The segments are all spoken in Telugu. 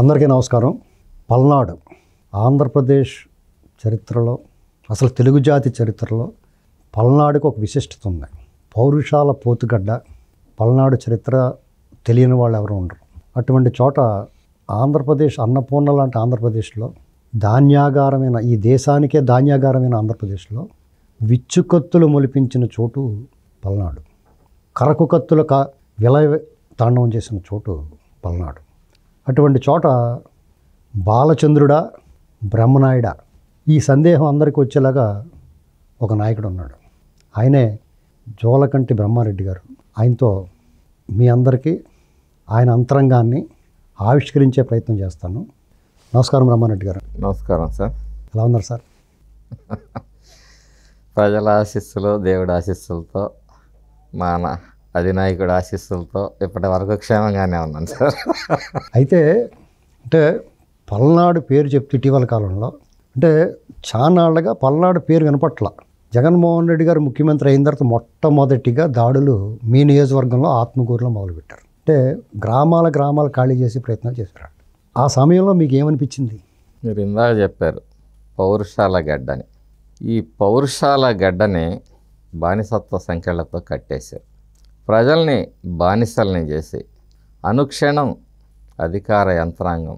అందరికీ నమస్కారం పల్నాడు ఆంధ్రప్రదేశ్ చరిత్రలో అసలు తెలుగు జాతి చరిత్రలో పల్నాడుకు ఒక విశిష్టత ఉంది పౌరుషాల పోతుగడ్డ పల్నాడు చరిత్ర తెలియని వాళ్ళు ఎవరు ఉండరు అటువంటి చోట ఆంధ్రప్రదేశ్ అన్నపూర్ణ లాంటి ఆంధ్రప్రదేశ్లో ధాన్యాగారమైన ఈ దేశానికే ధాన్యాగారమైన ఆంధ్రప్రదేశ్లో విచ్చుకత్తులు మొలిపించిన చోటు పల్నాడు కరకు కత్తుల కా తాండవం చేసిన చోటు పల్నాడు అటువంటి చోట బాలచంద్రుడా బ్రహ్మనాయుడా ఈ సందేహం అందరికీ వచ్చేలాగా ఒక నాయకుడు ఉన్నాడు ఆయనే జోలకంటి బ్రహ్మారెడ్డి గారు ఆయనతో మీ అందరికీ ఆయన అంతరంగాన్ని ఆవిష్కరించే ప్రయత్నం చేస్తాను నమస్కారం బ్రహ్మారెడ్డి గారు నమస్కారం సార్ ఎలా ఉన్నారు సార్ ప్రజల ఆశీస్సులు దేవుడి ఆశీస్సులతో మా అధినాయకుడు ఆశీస్సులతో ఇప్పటి వరకు క్షేమంగానే ఉన్నాను సార్ అయితే అంటే పల్నాడు పేరు చెప్తే ఇటీవల కాలంలో అంటే చానాళ్ళగా పల్నాడు పేరు వినపట్ల జగన్మోహన్ రెడ్డి గారు ముఖ్యమంత్రి అయిన తర్వాత మొట్టమొదటిగా దాడులు మీ నియోజకవర్గంలో ఆత్మకూరులో మొదలుపెట్టారు అంటే గ్రామాల గ్రామాలు ఖాళీ చేసే ప్రయత్నాలు చేశారు ఆ సమయంలో మీకు ఏమనిపించింది మీరు ఇందాక చెప్పారు పౌరుషాల గడ్డని ఈ పౌరుషాల గడ్డని బానిసత్వ సంఖ్యలతో కట్టేశారు ప్రజల్ని బానిసల్ని చేసి అనుక్షణం అధికార యంత్రాంగం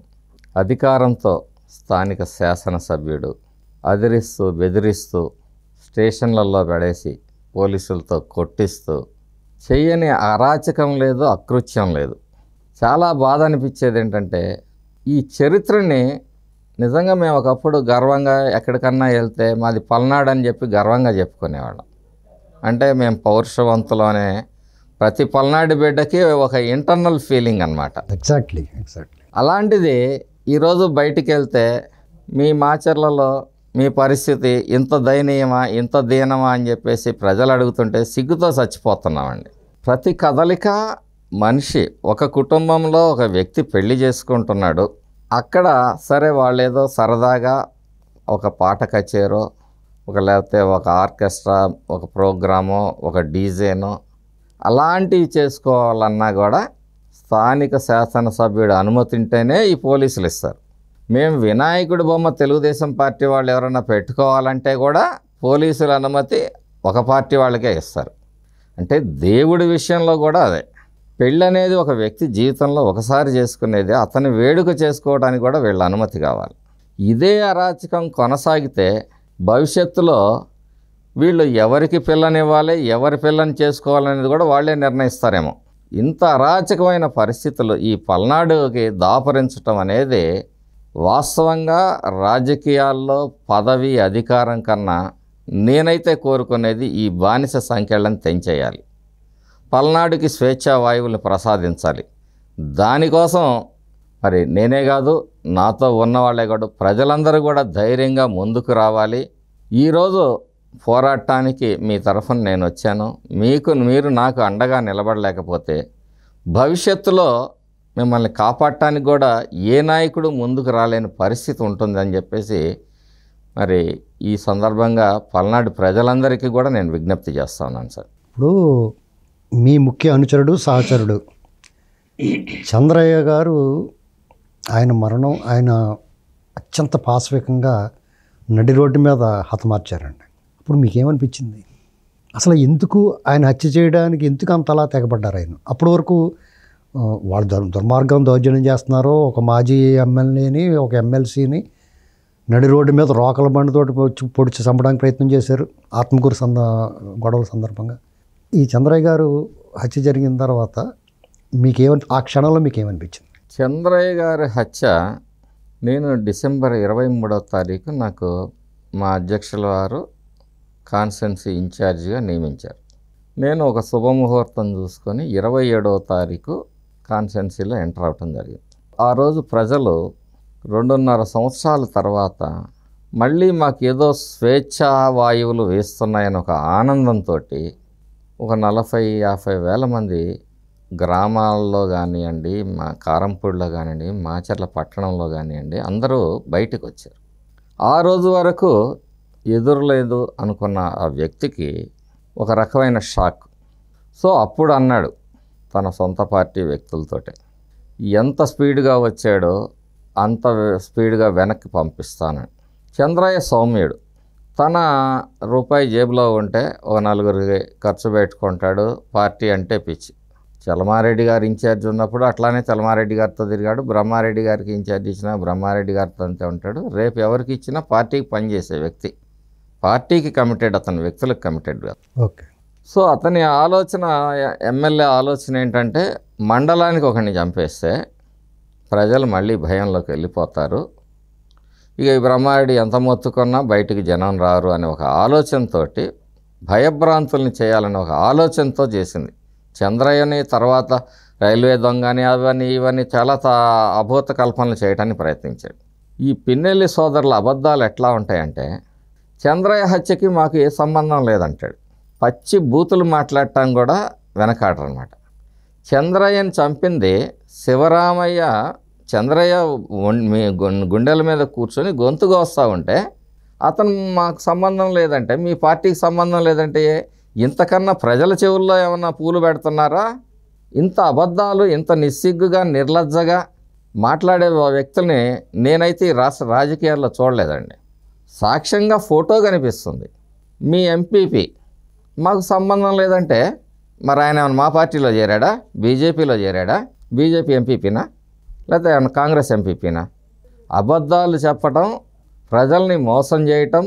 అధికారంతో స్థానిక శాసనసభ్యుడు అదిరిస్తూ బెదిరిస్తూ స్టేషన్లలో పడేసి పోలీసులతో కొట్టిస్తూ చెయ్యని అరాచకం లేదు అకృత్యం లేదు చాలా బాధ అనిపించేది ఏంటంటే ఈ చరిత్రని నిజంగా మేము ఒకప్పుడు గర్వంగా ఎక్కడికన్నా వెళ్తే మాది పల్నాడు అని చెప్పి గర్వంగా చెప్పుకునేవాళ్ళం అంటే మేము పౌరుషవంతులనే ప్రతి పల్నాడు బిడ్డకి ఒక ఇంటర్నల్ ఫీలింగ్ అనమాట ఎగ్జాక్ట్లీ ఎగ్జాక్ట్లీ అలాంటిది ఈరోజు బయటికి వెళ్తే మీ మాచర్లలో మీ పరిస్థితి ఇంత దయనీయమా ఇంత దీనమా అని చెప్పేసి ప్రజలు అడుగుతుంటే సిగ్గుతో చచ్చిపోతున్నామండి ప్రతి కదలిక మనిషి ఒక కుటుంబంలో ఒక వ్యక్తి పెళ్లి చేసుకుంటున్నాడు అక్కడ సరే వాళ్ళు ఏదో సరదాగా ఒక పాట కచేరో ఒక లేకపోతే ఒక ఆర్కెస్ట్రా ఒక ప్రోగ్రామో ఒక డీజేనో అలాంటివి చేసుకోవాలన్నా కూడా స్థానిక శాసనసభ్యుడు అనుమతింటేనే ఈ పోలీసులు ఇస్తారు మేము వినాయకుడి బొమ్మ తెలుగుదేశం పార్టీ వాళ్ళు ఎవరైనా పెట్టుకోవాలంటే కూడా పోలీసుల అనుమతి ఒక పార్టీ వాళ్ళకే ఇస్తారు అంటే దేవుడి విషయంలో కూడా అదే పెళ్ళి అనేది ఒక వ్యక్తి జీవితంలో ఒకసారి చేసుకునేది అతని వేడుక చేసుకోవడానికి కూడా వీళ్ళ అనుమతి కావాలి ఇదే అరాచకం కొనసాగితే భవిష్యత్తులో వీళ్ళు ఎవరికి పిల్లనివ్వాలి ఎవరి పిల్లని చేసుకోవాలనేది కూడా వాళ్ళే నిర్ణయిస్తారేమో ఇంత అరాచకమైన పరిస్థితులు ఈ పల్నాడుకి దాపరించటం అనేది వాస్తవంగా రాజకీయాల్లో పదవి అధికారం కన్నా నేనైతే కోరుకునేది ఈ బానిస సంఖ్యలను తెంచేయాలి పల్నాడుకి వాయువులు ప్రసాదించాలి దానికోసం మరి నేనే కాదు నాతో ఉన్నవాళ్ళే కాదు ప్రజలందరూ కూడా ధైర్యంగా ముందుకు రావాలి ఈరోజు పోరాటానికి మీ తరఫున నేను వచ్చాను మీకు మీరు నాకు అండగా నిలబడలేకపోతే భవిష్యత్తులో మిమ్మల్ని కాపాడటానికి కూడా ఏ నాయకుడు ముందుకు రాలేని పరిస్థితి ఉంటుందని చెప్పేసి మరి ఈ సందర్భంగా పల్నాడు ప్రజలందరికీ కూడా నేను విజ్ఞప్తి చేస్తా ఉన్నాను సార్ ఇప్పుడు మీ ముఖ్య అనుచరుడు సహచరుడు చంద్రయ్య గారు ఆయన మరణం ఆయన అత్యంత పాశ్వికంగా నడి రోడ్డు మీద హతమార్చారండి అప్పుడు మీకేమనిపించింది అసలు ఎందుకు ఆయన హత్య చేయడానికి ఎందుకు అంతలా తెగబడ్డారు ఆయన అప్పటి వరకు వాళ్ళు దుర్మార్గం దౌర్జన్యం చేస్తున్నారో ఒక మాజీ ఎమ్మెల్యేని ఒక ఎమ్మెల్సీని నడి రోడ్డు మీద రోకల బండితోటి పొడిచి చంపడానికి ప్రయత్నం చేశారు ఆత్మకూరు సంద గొడవల సందర్భంగా ఈ చంద్రయ్య గారు హత్య జరిగిన తర్వాత మీకేమని ఆ క్షణంలో మీకేమనిపించింది చంద్రయ్య గారి హత్య నేను డిసెంబర్ ఇరవై మూడవ తారీఖు నాకు మా అధ్యక్షుల వారు కాన్స్టెన్సీ ఇన్ఛార్జిగా నియమించారు నేను ఒక శుభముహూర్తం చూసుకొని ఇరవై ఏడవ తారీఖు కాన్స్టెన్సీలో ఎంటర్ అవటం జరిగింది ఆ రోజు ప్రజలు రెండున్నర సంవత్సరాల తర్వాత మళ్ళీ ఏదో స్వేచ్ఛా వాయువులు వేస్తున్నాయని ఒక ఆనందంతో ఒక నలభై యాభై వేల మంది గ్రామాల్లో కానివ్వండి మా కారంపూడిలో కానివ్వండి మాచర్ల పట్టణంలో కానివ్వండి అందరూ బయటకు వచ్చారు ఆ రోజు వరకు ఎదురలేదు అనుకున్న ఆ వ్యక్తికి ఒక రకమైన షాక్ సో అప్పుడు అన్నాడు తన సొంత పార్టీ వ్యక్తులతోటే ఎంత స్పీడ్గా వచ్చాడో అంత స్పీడ్గా వెనక్కి పంపిస్తానని చంద్రయ్య సౌమ్యుడు తన రూపాయి జేబులో ఉంటే ఓ నలుగురికి ఖర్చు పెట్టుకుంటాడు పార్టీ అంటే పిచ్చి చలమారెడ్డి గారు ఇన్ఛార్జ్ ఉన్నప్పుడు అట్లానే చలమారెడ్డి గారితో తిరిగాడు బ్రహ్మారెడ్డి గారికి ఇన్ఛార్జ్ ఇచ్చినా బ్రహ్మారెడ్డి గారితో అంతే ఉంటాడు రేపు ఎవరికి ఇచ్చినా పార్టీకి పనిచేసే వ్యక్తి పార్టీకి కమిటెడ్ అతని వ్యక్తులకు కమిటెడ్ కాదు ఓకే సో అతని ఆలోచన ఎమ్మెల్యే ఆలోచన ఏంటంటే మండలానికి ఒకరిని చంపేస్తే ప్రజలు మళ్ళీ భయంలోకి వెళ్ళిపోతారు ఇక ఈ బ్రహ్మారెడ్డి ఎంత మొత్తుకున్నా బయటికి జనం రారు అనే ఒక ఆలోచనతో భయభ్రాంతుల్ని చేయాలనే ఒక ఆలోచనతో చేసింది చంద్రయ్యని తర్వాత రైల్వే దొంగని అవన్నీ ఇవన్నీ చాలా అభూత కల్పనలు చేయడానికి ప్రయత్నించాడు ఈ పిన్నెల్లి సోదరుల అబద్ధాలు ఎట్లా ఉంటాయంటే చంద్రయ్య హత్యకి మాకు ఏ సంబంధం లేదంటాడు పచ్చి బూతులు మాట్లాడటం కూడా వెనకాడరనమాట చంద్రయ్యను చంపింది శివరామయ్య చంద్రయ్య గుండెల మీద కూర్చొని గొంతుగా వస్తూ ఉంటే అతను మాకు సంబంధం లేదంటే మీ పార్టీకి సంబంధం లేదంటే ఇంతకన్నా ప్రజల చెవుల్లో ఏమన్నా పూలు పెడుతున్నారా ఇంత అబద్ధాలు ఇంత నిస్సిగ్గుగా నిర్లజ్జగా మాట్లాడే వ్యక్తుల్ని నేనైతే ఈ రాష్ట్ర రాజకీయాల్లో చూడలేదండి సాక్ష్యంగా ఫోటో కనిపిస్తుంది మీ ఎంపీపీ మాకు సంబంధం లేదంటే మరి ఆయన ఏమైనా మా పార్టీలో చేరాడా బీజేపీలో చేరాడా బీజేపీ ఎంపీపీనా లేకపోతే ఆయన కాంగ్రెస్ ఎంపీపీనా అబద్ధాలు చెప్పటం ప్రజల్ని మోసం చేయటం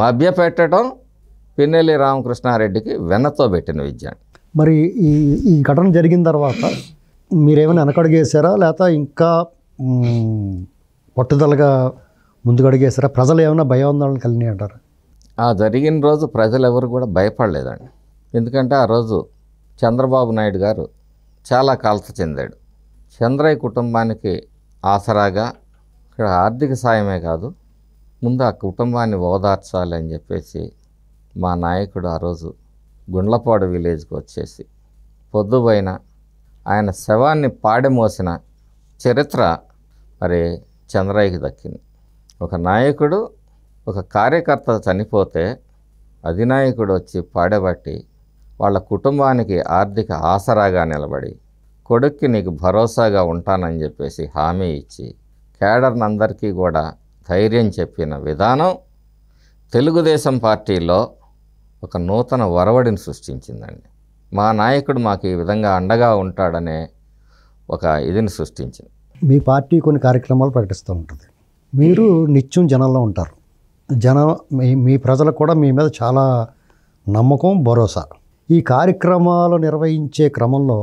మభ్యపెట్టడం పిన్నెల్లి రామకృష్ణారెడ్డికి వెనతో పెట్టిన విద్య మరి ఈ ఈ ఘటన జరిగిన తర్వాత మీరేమైనా వెనకడుగేశారా లేకపోతే ఇంకా పట్టుదలగా ముందుకు అడిగేసారా ప్రజలు ఏమైనా ఉందని కలిగి అంటారు ఆ జరిగిన రోజు ప్రజలు ఎవరు కూడా భయపడలేదండి ఎందుకంటే ఆ రోజు చంద్రబాబు నాయుడు గారు చాలా కాల్త చెందాడు చంద్రయ్య కుటుంబానికి ఆసరాగా ఇక్కడ ఆర్థిక సాయమే కాదు ముందు ఆ కుటుంబాన్ని ఓదార్చాలి అని చెప్పేసి మా నాయకుడు ఆ రోజు గుండ్లపాడు విలేజ్కి వచ్చేసి పొద్దుపోయిన ఆయన శవాన్ని పాడెమోసిన చరిత్ర మరి చంద్రయ్యకి దక్కింది ఒక నాయకుడు ఒక కార్యకర్త చనిపోతే అధినాయకుడు వచ్చి పాడబట్టి వాళ్ళ కుటుంబానికి ఆర్థిక ఆసరాగా నిలబడి కొడుక్కి నీకు భరోసాగా ఉంటానని చెప్పేసి హామీ ఇచ్చి కేడర్నందరికీ కూడా ధైర్యం చెప్పిన విధానం తెలుగుదేశం పార్టీలో ఒక నూతన ఒరవడిని సృష్టించిందండి మా నాయకుడు మాకు ఈ విధంగా అండగా ఉంటాడనే ఒక ఇదిని సృష్టించింది మీ పార్టీ కొన్ని కార్యక్రమాలు ప్రకటిస్తూ ఉంటుంది మీరు నిత్యం జనంలో ఉంటారు జన మీ మీ ప్రజలకు కూడా మీ మీద చాలా నమ్మకం భరోసా ఈ కార్యక్రమాలు నిర్వహించే క్రమంలో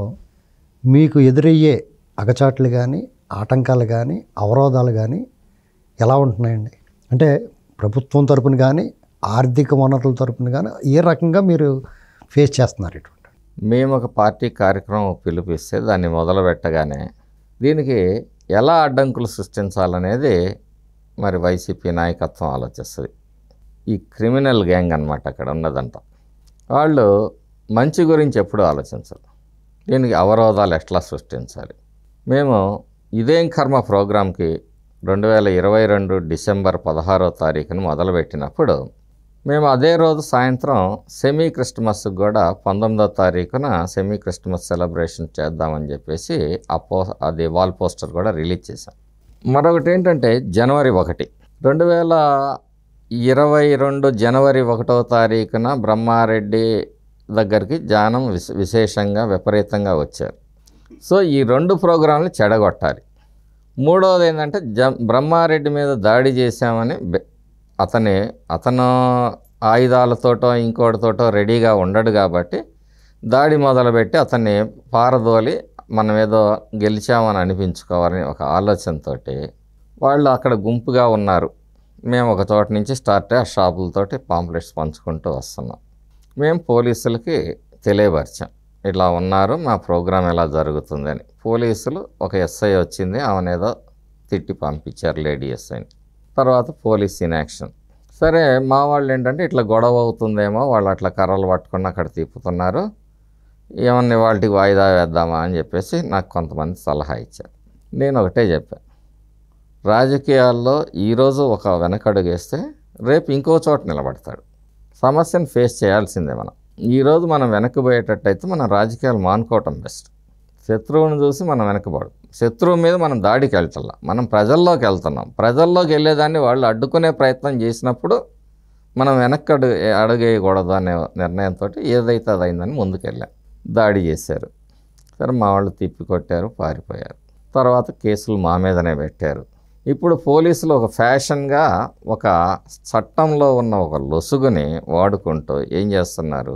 మీకు ఎదురయ్యే అగచాట్లు కానీ ఆటంకాలు కానీ అవరోధాలు కానీ ఎలా ఉంటున్నాయండి అంటే ప్రభుత్వం తరపున కానీ ఆర్థిక వనరుల తరపున కానీ ఏ రకంగా మీరు ఫేస్ చేస్తున్నారు ఇటువంటి మేము ఒక పార్టీ కార్యక్రమం పిలిపిస్తే దాన్ని మొదలు పెట్టగానే దీనికి ఎలా అడ్డంకులు సృష్టించాలనేది మరి వైసీపీ నాయకత్వం ఆలోచిస్తుంది ఈ క్రిమినల్ గ్యాంగ్ అనమాట అక్కడ ఉన్నదంట వాళ్ళు మంచి గురించి ఎప్పుడూ ఆలోచించరు దీనికి అవరోధాలు ఎట్లా సృష్టించాలి మేము ఇదేం కర్మ ప్రోగ్రాంకి రెండు వేల ఇరవై రెండు డిసెంబర్ పదహారో తారీఖును మొదలుపెట్టినప్పుడు మేము అదే రోజు సాయంత్రం సెమీ క్రిస్టమస్కి కూడా పంతొమ్మిదో తారీఖున సెమీ క్రిస్మస్ సెలబ్రేషన్ చేద్దామని చెప్పేసి ఆ పో అది వాల్ పోస్టర్ కూడా రిలీజ్ చేశాం మరొకటి ఏంటంటే జనవరి ఒకటి రెండు వేల ఇరవై రెండు జనవరి ఒకటో తారీఖున బ్రహ్మారెడ్డి దగ్గరికి జానం విశేషంగా విపరీతంగా వచ్చారు సో ఈ రెండు ప్రోగ్రాంలు చెడగొట్టాలి మూడవది ఏంటంటే జ బ్రహ్మారెడ్డి మీద దాడి చేశామని అతని అతను ఆయుధాలతోటో ఇంకోటితోటో రెడీగా ఉండడు కాబట్టి దాడి మొదలుపెట్టి అతన్ని పారదోలి మనం ఏదో గెలిచామని అనిపించుకోవాలని ఒక ఆలోచనతో వాళ్ళు అక్కడ గుంపుగా ఉన్నారు మేము ఒక చోట నుంచి స్టార్ట్ ఆ షాపులతోటి పాంప్లెట్స్ పంచుకుంటూ వస్తున్నాం మేము పోలీసులకి తెలియపరిచాం ఇలా ఉన్నారు మా ప్రోగ్రాం ఎలా జరుగుతుందని పోలీసులు ఒక ఎస్ఐ వచ్చింది ఆమెనేదో తిట్టి పంపించారు లేడీ ఎస్ఐని తర్వాత పోలీస్ ఇన్యాక్షన్ సరే మా వాళ్ళు ఏంటంటే ఇట్లా గొడవ అవుతుందేమో వాళ్ళు అట్లా కర్రలు పట్టుకుని అక్కడ తిప్పుతున్నారు ఏమన్నా వాళ్ళకి వాయిదా వేద్దామా అని చెప్పేసి నాకు కొంతమంది సలహా ఇచ్చారు నేను ఒకటే చెప్పాను రాజకీయాల్లో ఈరోజు ఒక వెనకడుగు వేస్తే రేపు ఇంకో చోట నిలబడతాడు సమస్యను ఫేస్ చేయాల్సిందే మనం ఈరోజు మనం వెనక్కి పోయేటట్టయితే మనం రాజకీయాలు మానుకోవటం బెస్ట్ శత్రువుని చూసి మనం వెనకబడు శత్రువు మీద మనం దాడికి వెళ్తలా మనం ప్రజల్లోకి వెళ్తున్నాం ప్రజల్లోకి వెళ్ళేదాన్ని వాళ్ళు అడ్డుకునే ప్రయత్నం చేసినప్పుడు మనం వెనక్కి అడుగు అడుగేయకూడదు అనే నిర్ణయంతో ఏదైతే అదైందని ముందుకెళ్ళాం దాడి చేశారు సరే మా వాళ్ళు తిప్పి కొట్టారు పారిపోయారు తర్వాత కేసులు మా మీదనే పెట్టారు ఇప్పుడు పోలీసులు ఒక ఫ్యాషన్గా ఒక చట్టంలో ఉన్న ఒక లొసుగుని వాడుకుంటూ ఏం చేస్తున్నారు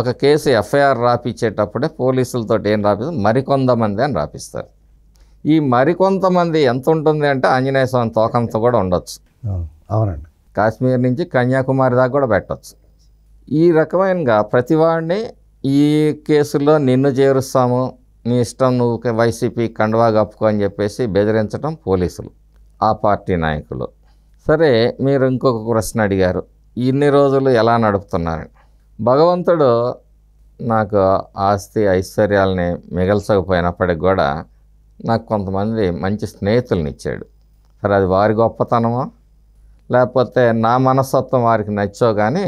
ఒక కేసు ఎఫ్ఐఆర్ రాపించేటప్పుడే పోలీసులతో ఏం రాపిస్తారు మరికొంతమంది అని రాపిస్తారు ఈ మరికొంతమంది ఎంత ఉంటుంది అంటే ఆంజనేయ స్వామి తోకంతో కూడా ఉండొచ్చు అవునండి కాశ్మీర్ నుంచి కన్యాకుమారి దాకా కూడా పెట్టవచ్చు ఈ రకమైనగా ప్రతివాడిని ఈ కేసులో నిన్ను చేరుస్తాము నీ ఇష్టం నువ్వు వైసీపీ కండువా కప్పుకో అని చెప్పేసి బెదిరించడం పోలీసులు ఆ పార్టీ నాయకులు సరే మీరు ఇంకొక ప్రశ్న అడిగారు ఇన్ని రోజులు ఎలా నడుపుతున్నారు భగవంతుడు నాకు ఆస్తి ఐశ్వర్యాలని మిగల్చకపోయినప్పటికి కూడా నాకు కొంతమంది మంచి స్నేహితులను ఇచ్చాడు సరే అది వారి గొప్పతనమో లేకపోతే నా మనస్తత్వం వారికి నచ్చో కానీ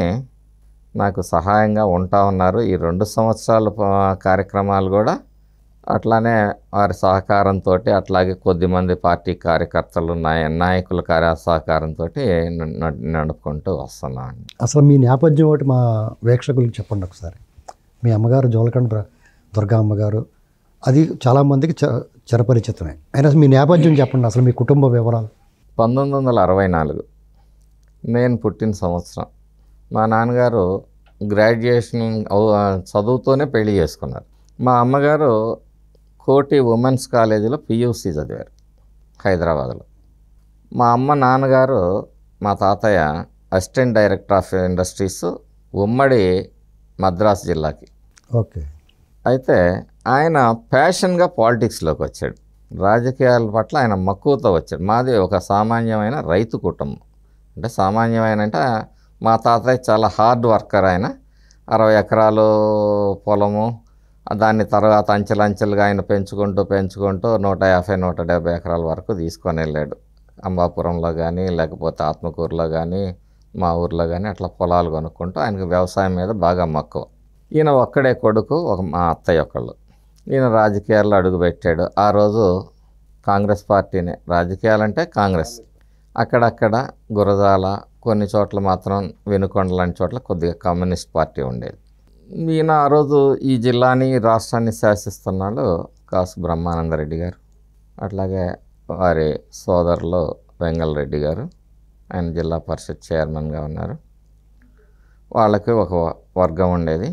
నాకు సహాయంగా ఉంటా ఉన్నారు ఈ రెండు సంవత్సరాల కార్యక్రమాలు కూడా అట్లానే వారి సహకారంతో అట్లాగే కొద్దిమంది పార్టీ కార్యకర్తలు నాయ నాయకుల కార్య సహకారంతో నడుపుకుంటూ వస్తున్నాను అసలు మీ నేపథ్యం ఒకటి మా వీక్షకులకు చెప్పండి ఒకసారి మీ అమ్మగారు జోలకండ దుర్గా అమ్మగారు అది చాలామందికి చ చరపరిచితమే అయినా మీ నేపథ్యం చెప్పండి అసలు మీ కుటుంబ వివరాలు పంతొమ్మిది వందల అరవై నాలుగు నేను పుట్టిన సంవత్సరం మా నాన్నగారు గ్రాడ్యుయేషన్ చదువుతోనే పెళ్లి చేసుకున్నారు మా అమ్మగారు కోటి ఉమెన్స్ కాలేజీలో పియూసీ చదివారు హైదరాబాద్లో మా అమ్మ నాన్నగారు మా తాతయ్య అసిస్టెంట్ డైరెక్టర్ ఆఫ్ ఇండస్ట్రీస్ ఉమ్మడి మద్రాసు జిల్లాకి ఓకే అయితే ఆయన ప్యాషన్గా పాలిటిక్స్లోకి వచ్చాడు రాజకీయాల పట్ల ఆయన మక్కువతో వచ్చాడు మాది ఒక సామాన్యమైన రైతు కుటుంబం అంటే సామాన్యమైన అంటే మా తాతయ్య చాలా హార్డ్ వర్కర్ ఆయన అరవై ఎకరాలు పొలము దాన్ని తర్వాత అంచెలంచెలుగా ఆయన పెంచుకుంటూ పెంచుకుంటూ నూట యాభై నూట డెబ్బై ఎకరాల వరకు తీసుకొని వెళ్ళాడు అంబాపురంలో కానీ లేకపోతే ఆత్మకూరులో కానీ మా ఊర్లో కానీ అట్లా పొలాలు కొనుక్కుంటూ ఆయనకు వ్యవసాయం మీద బాగా మక్కువ ఈయన ఒక్కడే కొడుకు ఒక మా అత్తయ్య ఒకళ్ళు ఈయన రాజకీయాల్లో అడుగుపెట్టాడు ఆ రోజు కాంగ్రెస్ పార్టీనే రాజకీయాలంటే కాంగ్రెస్ అక్కడక్కడ గురజాల కొన్ని చోట్ల మాత్రం వెనుకొండ లాంటి చోట్ల కొద్దిగా కమ్యూనిస్ట్ పార్టీ ఉండేది ఈయన ఆ రోజు ఈ జిల్లాని రాష్ట్రాన్ని శాసిస్తున్నాడు కాసు బ్రహ్మానందరెడ్డి గారు అట్లాగే వారి సోదరులు వెంగళరెడ్డి గారు ఆయన జిల్లా పరిషత్ చైర్మన్గా ఉన్నారు వాళ్ళకి ఒక వర్గం ఉండేది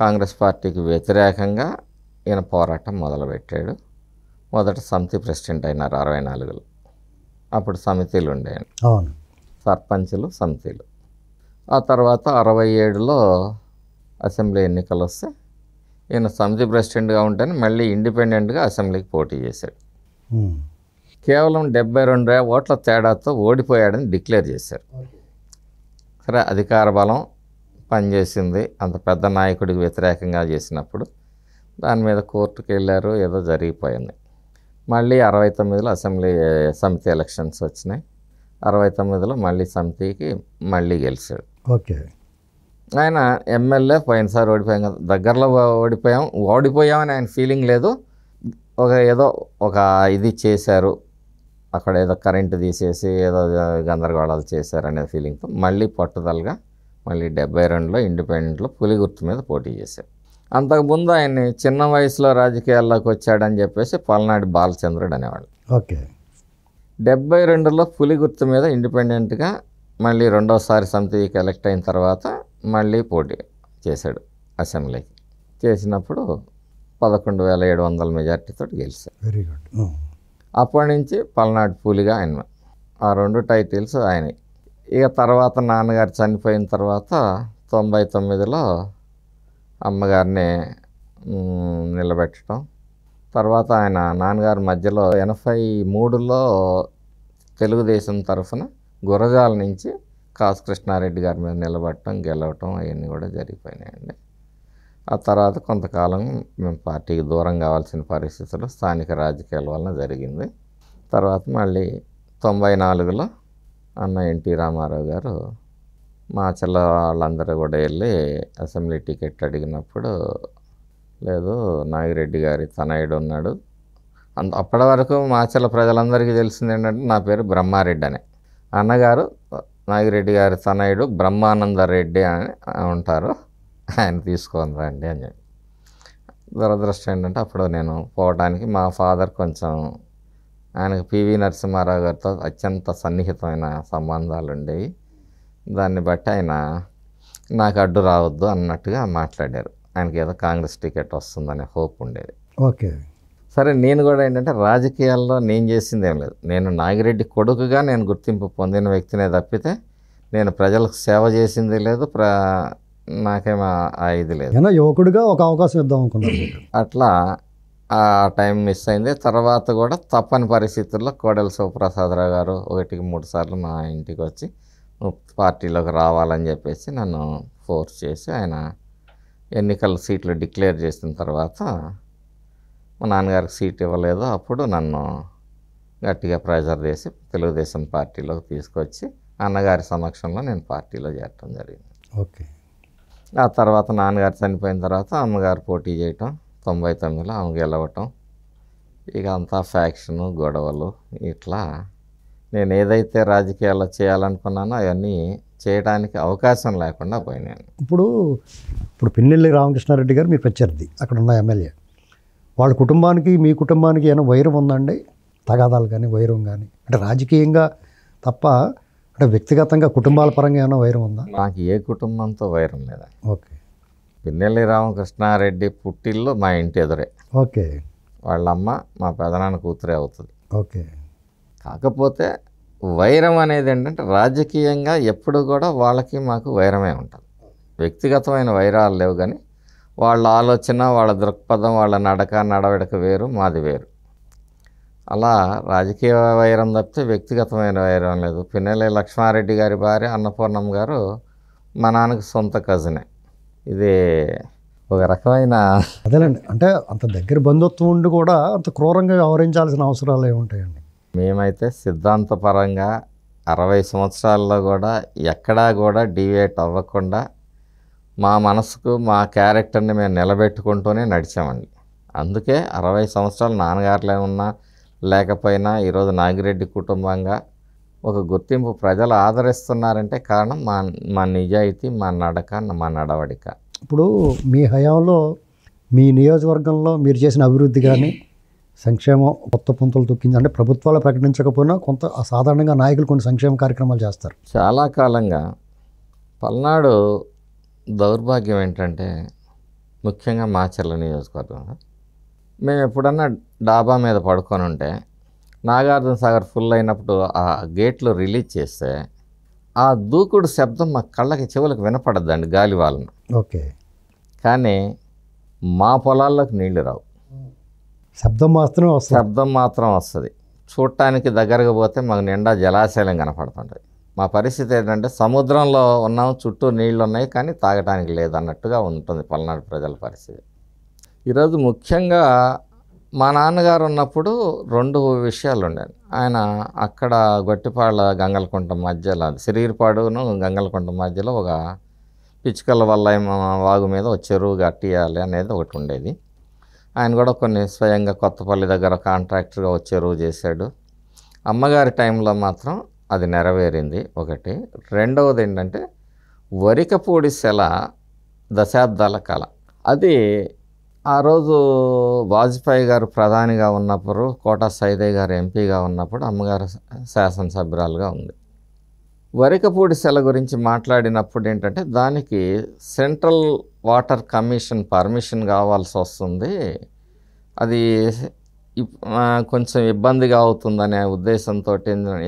కాంగ్రెస్ పార్టీకి వ్యతిరేకంగా ఈయన పోరాటం మొదలుపెట్టాడు మొదట సమితి ప్రెసిడెంట్ అయినారు అరవై నాలుగులో అప్పుడు సమితిలు ఉండేవి అవును సర్పంచ్లు సమితిలు ఆ తర్వాత అరవై ఏడులో అసెంబ్లీ ఎన్నికలు వస్తే ఈయన సమితి ప్రెసిడెంట్గా ఉంటేనే మళ్ళీ ఇండిపెండెంట్గా అసెంబ్లీకి పోటీ చేశాడు కేవలం డెబ్బై రెండు ఓట్ల తేడాతో ఓడిపోయాడని డిక్లేర్ చేశారు సరే అధికార బలం పనిచేసింది అంత పెద్ద నాయకుడికి వ్యతిరేకంగా చేసినప్పుడు దాని మీద కోర్టుకు వెళ్ళారు ఏదో జరిగిపోయింది మళ్ళీ అరవై తొమ్మిదిలో అసెంబ్లీ సమితి ఎలక్షన్స్ వచ్చినాయి అరవై తొమ్మిదిలో మళ్ళీ సమితికి మళ్ళీ గెలిచాడు ఓకే ఆయన ఎమ్మెల్యే పోయినసారి ఓడిపోయాం కదా దగ్గరలో ఓడిపోయాం ఓడిపోయామని ఆయన ఫీలింగ్ లేదు ఒక ఏదో ఒక ఇది చేశారు అక్కడ ఏదో కరెంటు తీసేసి ఏదో గందరగోళాలు చేశారు అనే ఫీలింగ్తో మళ్ళీ పట్టుదలగా మళ్ళీ డెబ్బై రెండులో ఇండిపెండెంట్లో పులి గుర్తు మీద పోటీ చేశారు అంతకుముందు ఆయన్ని చిన్న వయసులో రాజకీయాల్లోకి వచ్చాడని చెప్పేసి పల్నాడు బాలచంద్రుడు అనేవాళ్ళు ఓకే డెబ్బై రెండులో పులి గుర్తు మీద ఇండిపెండెంట్గా మళ్ళీ రెండోసారి సమితికి ఎలక్ట్ అయిన తర్వాత మళ్ళీ పోటీ చేశాడు అసెంబ్లీకి చేసినప్పుడు పదకొండు వేల ఏడు వందల మెజార్టీతో గెలిచాడు వెరీ గుడ్ hmm. అప్పటి నుంచి పల్నాడు పూలిగా ఆయన ఆ రెండు టైటిల్స్ ఆయన ఇక తర్వాత నాన్నగారు చనిపోయిన తర్వాత తొంభై తొమ్మిదిలో అమ్మగారిని నిలబెట్టడం తర్వాత ఆయన నాన్నగారి మధ్యలో ఎనభై మూడులో తెలుగుదేశం తరఫున గురజాల నుంచి కాసు కృష్ణారెడ్డి గారి మీద నిలబడటం గెలవటం అవన్నీ కూడా జరిగిపోయినాయండి ఆ తర్వాత కొంతకాలం మేము పార్టీకి దూరం కావాల్సిన పరిస్థితులు స్థానిక రాజకీయాల వలన జరిగింది తర్వాత మళ్ళీ తొంభై నాలుగులో అన్న ఎన్టీ రామారావు గారు మా చెల్ల వాళ్ళందరూ కూడా వెళ్ళి అసెంబ్లీ టికెట్ అడిగినప్పుడు లేదు నాగిరెడ్డి గారి తనయుడు ఉన్నాడు అంత అప్పటి వరకు మాచర్ల ప్రజలందరికీ తెలిసింది ఏంటంటే నా పేరు బ్రహ్మారెడ్డి అని అన్నగారు నాగిరెడ్డి గారి తనయుడు బ్రహ్మానందరెడ్డి అని ఉంటారు ఆయన తీసుకొని రండి అని చెప్పి దురదృష్టం ఏంటంటే అప్పుడు నేను పోవడానికి మా ఫాదర్ కొంచెం ఆయనకు పివి నరసింహారావు గారితో అత్యంత సన్నిహితమైన సంబంధాలు ఉండేవి దాన్ని బట్టి ఆయన నాకు అడ్డు రావద్దు అన్నట్టుగా మాట్లాడారు ఆయనకి ఏదో కాంగ్రెస్ టికెట్ వస్తుందనే హోప్ ఉండేది ఓకే సరే నేను కూడా ఏంటంటే రాజకీయాల్లో నేను చేసింది ఏం లేదు నేను నాగిరెడ్డి కొడుకుగా నేను గుర్తింపు పొందిన వ్యక్తినే తప్పితే నేను ప్రజలకు సేవ చేసింది లేదు ప్ర నాకేమో ఆ ఇది లేదు నేను యువకుడిగా ఒక అవకాశం ఇద్దాం అనుకున్నాను అట్లా ఆ టైం మిస్ అయింది తర్వాత కూడా తప్పని పరిస్థితుల్లో కోడెల శివప్రసాదరావు గారు ఒకటికి మూడు సార్లు మా ఇంటికి వచ్చి పార్టీలోకి రావాలని చెప్పేసి నన్ను ఫోర్స్ చేసి ఆయన ఎన్నికల సీట్లు డిక్లేర్ చేసిన తర్వాత మా నాన్నగారికి సీట్ ఇవ్వలేదు అప్పుడు నన్ను గట్టిగా ప్రెజర్ చేసి తెలుగుదేశం పార్టీలోకి తీసుకొచ్చి అన్నగారి సమక్షంలో నేను పార్టీలో చేరటం జరిగింది ఓకే ఆ తర్వాత నాన్నగారు చనిపోయిన తర్వాత అమ్మగారు పోటీ చేయటం తొంభై తొమ్మిదిలో ఆమె గెలవటం ఇక అంతా ఫ్యాక్షను గొడవలు ఇట్లా నేను ఏదైతే రాజకీయాల్లో చేయాలనుకున్నానో అవన్నీ చేయడానికి అవకాశం లేకుండా పోయినాను ఇప్పుడు ఇప్పుడు పిన్నెల్లి రామకృష్ణారెడ్డి గారు మీ ప్రత్యర్థి అక్కడ ఉన్న ఎమ్మెల్యే వాళ్ళ కుటుంబానికి మీ కుటుంబానికి ఏమైనా వైరం ఉందండి తగాదాలు కానీ వైరం కానీ అంటే రాజకీయంగా తప్ప అంటే వ్యక్తిగతంగా కుటుంబాల పరంగా ఏమైనా వైరం ఉందా నాకు ఏ కుటుంబంతో వైరం లేదా ఓకే పిన్నెల్లి రామకృష్ణారెడ్డి పుట్టిల్లు మా ఇంటి ఎదురే ఓకే వాళ్ళమ్మ మా పెదనాన్న కూతురే అవుతుంది ఓకే కాకపోతే వైరం అనేది ఏంటంటే రాజకీయంగా ఎప్పుడు కూడా వాళ్ళకి మాకు వైరమే ఉంటుంది వ్యక్తిగతమైన వైరాలు లేవు కానీ వాళ్ళ ఆలోచన వాళ్ళ దృక్పథం వాళ్ళ నడక నడవడక వేరు మాది వేరు అలా రాజకీయ వైరం తప్పితే వ్యక్తిగతమైన వైరం లేదు పిన్నెల లక్ష్మారెడ్డి గారి భార్య అన్నపూర్ణం గారు మా నాన్నకి సొంత కజినే ఇది ఒక రకమైన అదేలేండి అంటే అంత దగ్గర బంధుత్వం ఉండి కూడా అంత క్రూరంగా వ్యవహరించాల్సిన అవసరాలు ఏముంటాయండి మేమైతే సిద్ధాంతపరంగా అరవై సంవత్సరాల్లో కూడా ఎక్కడా కూడా డివేట్ అవ్వకుండా మా మనసుకు మా క్యారెక్టర్ని మేము నిలబెట్టుకుంటూనే నడిచామండి అందుకే అరవై సంవత్సరాలు నాన్నగారులే ఉన్నా లేకపోయినా ఈరోజు నాగిరెడ్డి కుటుంబంగా ఒక గుర్తింపు ప్రజలు ఆదరిస్తున్నారంటే కారణం మా మా నిజాయితీ మా నడక మా నడవడిక ఇప్పుడు మీ హయాంలో మీ నియోజకవర్గంలో మీరు చేసిన అభివృద్ధి కానీ సంక్షేమం కొత్త పుంతలు తొక్కింది అంటే ప్రభుత్వాలు ప్రకటించకపోయినా కొంత సాధారణంగా నాయకులు కొన్ని సంక్షేమ కార్యక్రమాలు చేస్తారు చాలా కాలంగా పల్నాడు దౌర్భాగ్యం ఏంటంటే ముఖ్యంగా మా చెల్ల నియోజకవర్గంలో మేము ఎప్పుడన్నా డాబా మీద పడుకొని ఉంటే నాగార్జున సాగర్ ఫుల్ అయినప్పుడు ఆ గేట్లు రిలీజ్ చేస్తే ఆ దూకుడు శబ్దం మా కళ్ళకి చెవులకు వినపడద్దండి గాలి వాళ్ళను ఓకే కానీ మా పొలాల్లోకి నీళ్లు రావు శబ్దం మాత్రం శబ్దం మాత్రం వస్తుంది చూడటానికి దగ్గరగా పోతే మాకు నిండా జలాశయం కనపడుతుంటుంది మా పరిస్థితి ఏంటంటే సముద్రంలో ఉన్నాం చుట్టూ నీళ్ళు ఉన్నాయి కానీ తాగడానికి లేదన్నట్టుగా ఉంటుంది పల్నాడు ప్రజల పరిస్థితి ఈరోజు ముఖ్యంగా మా నాన్నగారు ఉన్నప్పుడు రెండు విషయాలు ఉండేవి ఆయన అక్కడ గొట్టిపాళ్ళ గంగలకుంట మధ్యలో సిరిగిరిపాడును గంగలకుంట మధ్యలో ఒక పిచ్చుకల వల్ల వాగు మీద ఒక చెరువు కట్టియాలి అనేది ఒకటి ఉండేది ఆయన కూడా కొన్ని స్వయంగా కొత్తపల్లి దగ్గర కాంట్రాక్టర్గా ఒక చెరువు చేశాడు అమ్మగారి టైంలో మాత్రం అది నెరవేరింది ఒకటి రెండవది ఏంటంటే వరికపూడి శిల దశాబ్దాల కళ అది ఆ రోజు వాజ్పేయి గారు ప్రధానిగా ఉన్నప్పుడు కోట సైదయ్య గారు ఎంపీగా ఉన్నప్పుడు అమ్మగారు శాసనసభ్యురాలుగా ఉంది వరికపూడి శిల గురించి మాట్లాడినప్పుడు ఏంటంటే దానికి సెంట్రల్ వాటర్ కమిషన్ పర్మిషన్ కావాల్సి వస్తుంది అది కొంచెం ఇబ్బందిగా అవుతుందనే ఉద్దేశంతో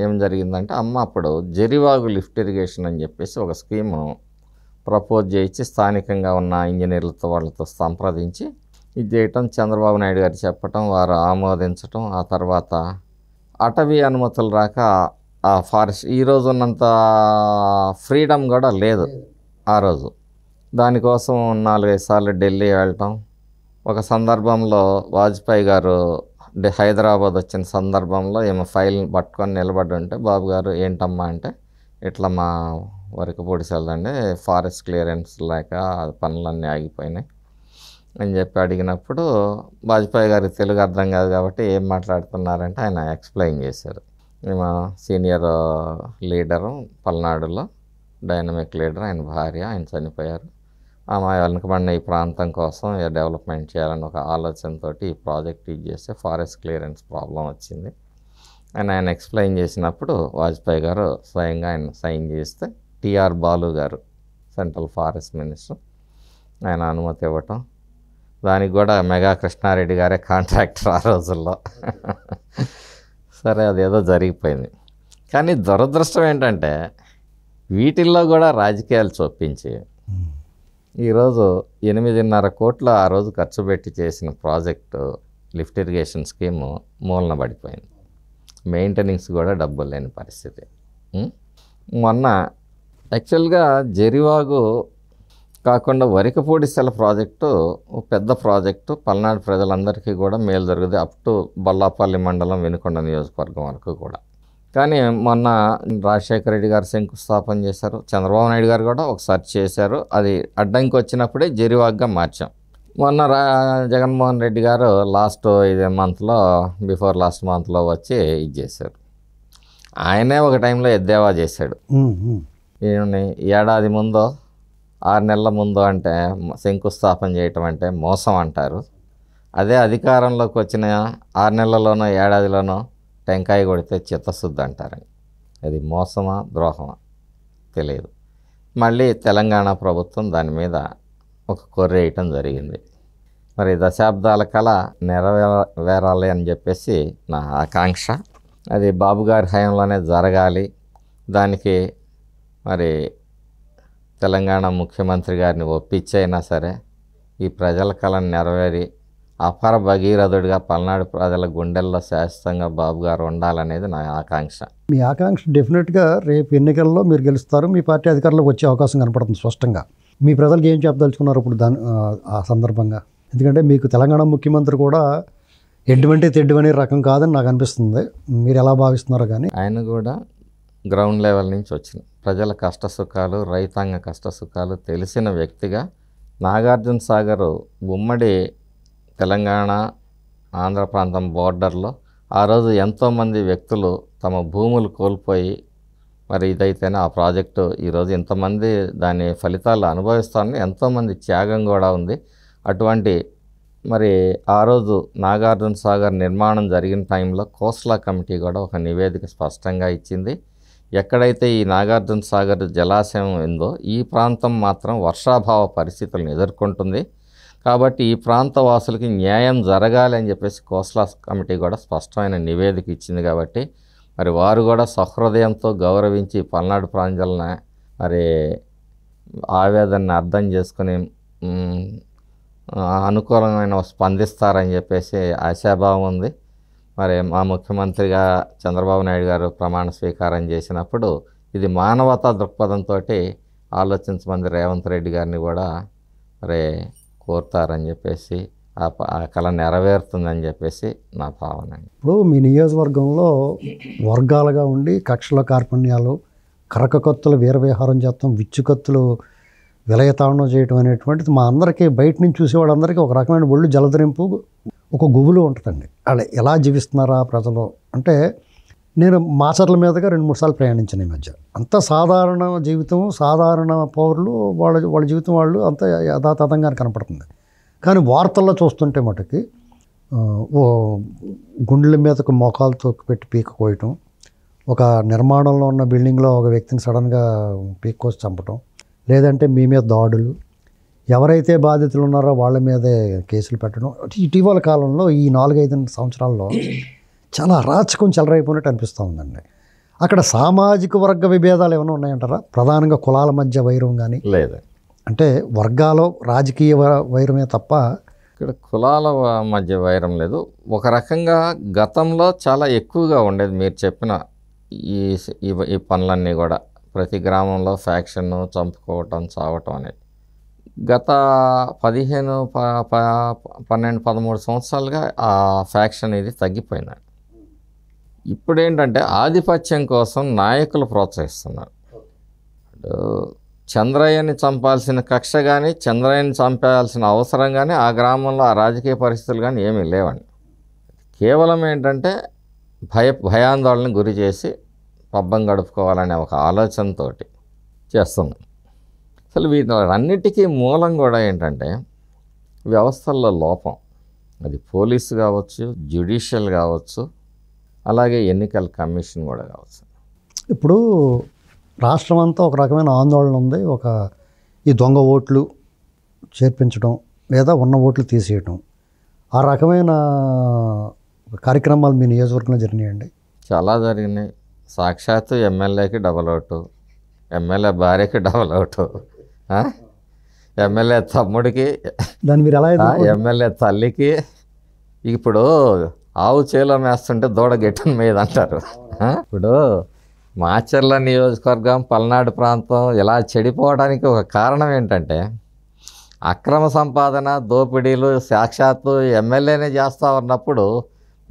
ఏం జరిగిందంటే అమ్మ అప్పుడు జరివాగు లిఫ్ట్ ఇరిగేషన్ అని చెప్పేసి ఒక స్కీము ప్రపోజ్ చేయించి స్థానికంగా ఉన్న ఇంజనీర్లతో వాళ్ళతో సంప్రదించి ఇది చేయటం చంద్రబాబు నాయుడు గారు చెప్పటం వారు ఆమోదించటం ఆ తర్వాత అటవీ అనుమతులు రాక ఆ ఫారెస్ట్ ఈరోజు ఉన్నంత ఫ్రీడమ్ కూడా లేదు ఆ రోజు దానికోసం నాలుగైదు సార్లు ఢిల్లీ వెళ్ళటం ఒక సందర్భంలో వాజ్పేయి గారు హైదరాబాద్ వచ్చిన సందర్భంలో ఈమె ఫైల్ పట్టుకొని నిలబడి ఉంటే బాబు గారు ఏంటమ్మా అంటే ఇట్లా మా వరకు పొడిసెళ్ళండి ఫారెస్ట్ క్లియరెన్స్ లేక పనులన్నీ ఆగిపోయినాయి అని చెప్పి అడిగినప్పుడు వాజ్పేయి గారికి తెలుగు అర్థం కాదు కాబట్టి ఏం మాట్లాడుతున్నారంటే ఆయన ఎక్స్ప్లెయిన్ చేశారు మా సీనియర్ లీడరు పల్నాడులో డైనమిక్ లీడర్ ఆయన భార్య ఆయన చనిపోయారు మా వెనుకబడిన ఈ ప్రాంతం కోసం డెవలప్మెంట్ చేయాలని ఒక ఆలోచనతో ఈ ప్రాజెక్ట్ ఇది చేస్తే ఫారెస్ట్ క్లియరెన్స్ ప్రాబ్లం వచ్చింది అండ్ ఆయన ఎక్స్ప్లెయిన్ చేసినప్పుడు వాజ్పేయి గారు స్వయంగా ఆయన సైన్ చేస్తే టిఆర్ బాలు గారు సెంట్రల్ ఫారెస్ట్ మినిస్టర్ ఆయన అనుమతి ఇవ్వటం దానికి కూడా మెగా కృష్ణారెడ్డి గారే కాంట్రాక్టర్ ఆ రోజుల్లో సరే అదేదో జరిగిపోయింది కానీ దురదృష్టం ఏంటంటే వీటిల్లో కూడా రాజకీయాలు చొప్పించి ఈరోజు ఎనిమిదిన్నర కోట్ల ఆ రోజు ఖర్చు పెట్టి చేసిన ప్రాజెక్టు లిఫ్ట్ ఇరిగేషన్ స్కీము మూలన పడిపోయింది మెయింటెనెన్స్ కూడా డబ్బులు లేని పరిస్థితి మొన్న యాక్చువల్గా జెరివాగు కాకుండా వరికపూడి సెల ప్రాజెక్టు పెద్ద ప్రాజెక్టు పల్నాడు ప్రజలందరికీ కూడా మేలు జరుగుతుంది అప్ టు బల్లాపల్లి మండలం వెనుకొండ నియోజకవర్గం వరకు కూడా కానీ మొన్న రాజశేఖర రెడ్డి గారు శంకుస్థాపన చేశారు చంద్రబాబు నాయుడు గారు కూడా ఒకసారి చేశారు అది అడ్డంకి వచ్చినప్పుడే జరివాగ్గా మార్చాం మొన్న రా జగన్మోహన్ రెడ్డి గారు లాస్ట్ ఇదే మంత్లో బిఫోర్ లాస్ట్ మంత్లో వచ్చి ఇది చేశారు ఆయనే ఒక టైంలో ఎద్దేవా చేశాడు ఏమని ఏడాది ముందో ఆరు నెలల ముందు అంటే శంకుస్థాపన చేయటం అంటే మోసం అంటారు అదే అధికారంలోకి వచ్చిన ఆరు నెలల్లోనో ఏడాదిలోనో టెంకాయ కొడితే చిత్తశుద్ధి అంటారని అది మోసమా ద్రోహమా తెలియదు మళ్ళీ తెలంగాణ ప్రభుత్వం దాని మీద ఒక కొర్రేయటం జరిగింది మరి దశాబ్దాల కళ నెరవేరాలి అని చెప్పేసి నా ఆకాంక్ష అది బాబుగారి హయంలోనే జరగాలి దానికి మరి తెలంగాణ ముఖ్యమంత్రి గారిని ఒప్పించైనా సరే ఈ ప్రజల కళను నెరవేరి అపార భగీరథుడిగా పల్నాడు ప్రజల గుండెల్లో శాశ్వతంగా బాబు గారు ఉండాలనేది నా ఆకాంక్ష మీ ఆకాంక్ష డెఫినెట్గా రేపు ఎన్నికల్లో మీరు గెలుస్తారు మీ పార్టీ అధికారంలోకి వచ్చే అవకాశం కనపడుతుంది స్పష్టంగా మీ ప్రజలకు ఏం చెప్పదలుచుకున్నారు ఇప్పుడు దాని ఆ సందర్భంగా ఎందుకంటే మీకు తెలంగాణ ముఖ్యమంత్రి కూడా ఎడ్డువంటి అనే రకం కాదని నాకు అనిపిస్తుంది మీరు ఎలా భావిస్తున్నారో కానీ ఆయన కూడా గ్రౌండ్ లెవెల్ నుంచి వచ్చిన ప్రజల కష్ట సుఖాలు రైతాంగ కష్ట సుఖాలు తెలిసిన వ్యక్తిగా నాగార్జున సాగర్ ఉమ్మడి తెలంగాణ ఆంధ్ర ప్రాంతం బోర్డర్లో ఆ రోజు ఎంతోమంది వ్యక్తులు తమ భూములు కోల్పోయి మరి ఇదైతేనే ఆ ప్రాజెక్టు ఈరోజు ఇంతమంది దాని ఫలితాలు అనుభవిస్తారని ఎంతోమంది త్యాగం కూడా ఉంది అటువంటి మరి ఆ రోజు నాగార్జున సాగర్ నిర్మాణం జరిగిన టైంలో కోస్లా కమిటీ కూడా ఒక నివేదిక స్పష్టంగా ఇచ్చింది ఎక్కడైతే ఈ నాగార్జున సాగర్ జలాశయం ఉందో ఈ ప్రాంతం మాత్రం వర్షాభావ పరిస్థితులను ఎదుర్కొంటుంది కాబట్టి ఈ ప్రాంతవాసులకి న్యాయం జరగాలి అని చెప్పేసి కోస్లా కమిటీ కూడా స్పష్టమైన నివేదిక ఇచ్చింది కాబట్టి మరి వారు కూడా సహృదయంతో గౌరవించి పల్నాడు ప్రాంతాలను మరి ఆవేదనని అర్థం చేసుకుని అనుకూలమైన స్పందిస్తారని చెప్పేసి ఆశాభావం ఉంది మరి మా ముఖ్యమంత్రిగా చంద్రబాబు నాయుడు గారు ప్రమాణ స్వీకారం చేసినప్పుడు ఇది మానవతా దృక్పథంతో ఆలోచించమంది రేవంత్ రెడ్డి గారిని కూడా మరి కోరుతారని చెప్పేసి ఆ కళ నెరవేరుతుందని చెప్పేసి నా భావన ఇప్పుడు మీ నియోజకవర్గంలో వర్గాలుగా ఉండి కక్షల కార్పణ్యాలు కరకకత్తులు వీరవ్యవహారం చేస్తాం విచ్చుకత్తులు విలయతాండం చేయటం అనేటువంటిది మా అందరికీ బయట నుంచి చూసేవాళ్ళందరికీ ఒక రకమైన ఒళ్ళు జలధరింపు ఒక గుబులు ఉంటుందండి వాళ్ళు ఎలా జీవిస్తున్నారా ప్రజలు అంటే నేను మాసర్ల మీదగా రెండు మూడు సార్లు ప్రయాణించాను ఈ మధ్య అంత సాధారణ జీవితం సాధారణ పౌరులు వాళ్ళ వాళ్ళ జీవితం వాళ్ళు అంత యథాతథంగా కనపడుతుంది కానీ వార్తల్లో చూస్తుంటే మటుకి ఓ గుండెల మీదకు మోకాలతో పెట్టి పీక కోయటం ఒక నిర్మాణంలో ఉన్న బిల్డింగ్లో ఒక వ్యక్తిని సడన్గా కోసి చంపటం లేదంటే మీ మీద దాడులు ఎవరైతే బాధితులు ఉన్నారో వాళ్ళ మీదే కేసులు పెట్టడం ఇటీవల కాలంలో ఈ నాలుగైదు సంవత్సరాల్లో చాలా రాచకం చెలరైపోయినట్టు అనిపిస్తూ ఉందండి అక్కడ సామాజిక వర్గ విభేదాలు ఏమైనా ఉన్నాయంటారా ప్రధానంగా కులాల మధ్య వైరం కానీ లేదు అంటే వర్గాలో రాజకీయ వైరమే తప్ప ఇక్కడ కులాల మధ్య వైరం లేదు ఒక రకంగా గతంలో చాలా ఎక్కువగా ఉండేది మీరు చెప్పిన ఈ ఈ పనులన్నీ కూడా ప్రతి గ్రామంలో ఫ్యాక్షన్ను చంపుకోవటం చావటం అనేది గత పదిహేను ప పన్నెండు పదమూడు సంవత్సరాలుగా ఆ ఫ్యాక్షన్ ఇది తగ్గిపోయిందండి ఇప్పుడేంటంటే ఆధిపత్యం కోసం నాయకులు ప్రోత్సహిస్తున్నారు చంద్రయ్యని చంపాల్సిన కక్ష కానీ చంద్రయ్యని చంపాల్సిన అవసరం కానీ ఆ గ్రామంలో ఆ రాజకీయ పరిస్థితులు కానీ ఏమీ లేవండి కేవలం ఏంటంటే భయ భయాందోళనకు గురి చేసి పబ్బం గడుపుకోవాలనే ఒక ఆలోచనతో చేస్తున్నాం అసలు వీటన్నిటికీ మూలం కూడా ఏంటంటే వ్యవస్థల్లో లోపం అది పోలీసు కావచ్చు జ్యుడిషియల్ కావచ్చు అలాగే ఎన్నికల కమిషన్ కూడా కావచ్చు ఇప్పుడు రాష్ట్రం అంతా ఒక రకమైన ఆందోళన ఉంది ఒక ఈ దొంగ ఓట్లు చేర్పించడం లేదా ఉన్న ఓట్లు తీసేయటం ఆ రకమైన కార్యక్రమాలు మీ నియోజకవర్గంలో జరిగినాయండి చాలా జరిగినాయి సాక్షాత్తు ఎమ్మెల్యేకి డబల్ అవుట్ ఎమ్మెల్యే భార్యకి డబల్ అవుట్ ఎమ్మెల్యే తమ్ముడికి దాన్ని మీరు ఎలా ఎమ్మెల్యే తల్లికి ఇప్పుడు ఆవు చేలో మేస్తుంటే దూడ గెట్టని మీద అంటారు ఇప్పుడు మాచర్ల నియోజకవర్గం పల్నాడు ప్రాంతం ఇలా చెడిపోవడానికి ఒక కారణం ఏంటంటే అక్రమ సంపాదన దోపిడీలు సాక్షాత్తు ఎమ్మెల్యేనే చేస్తూ ఉన్నప్పుడు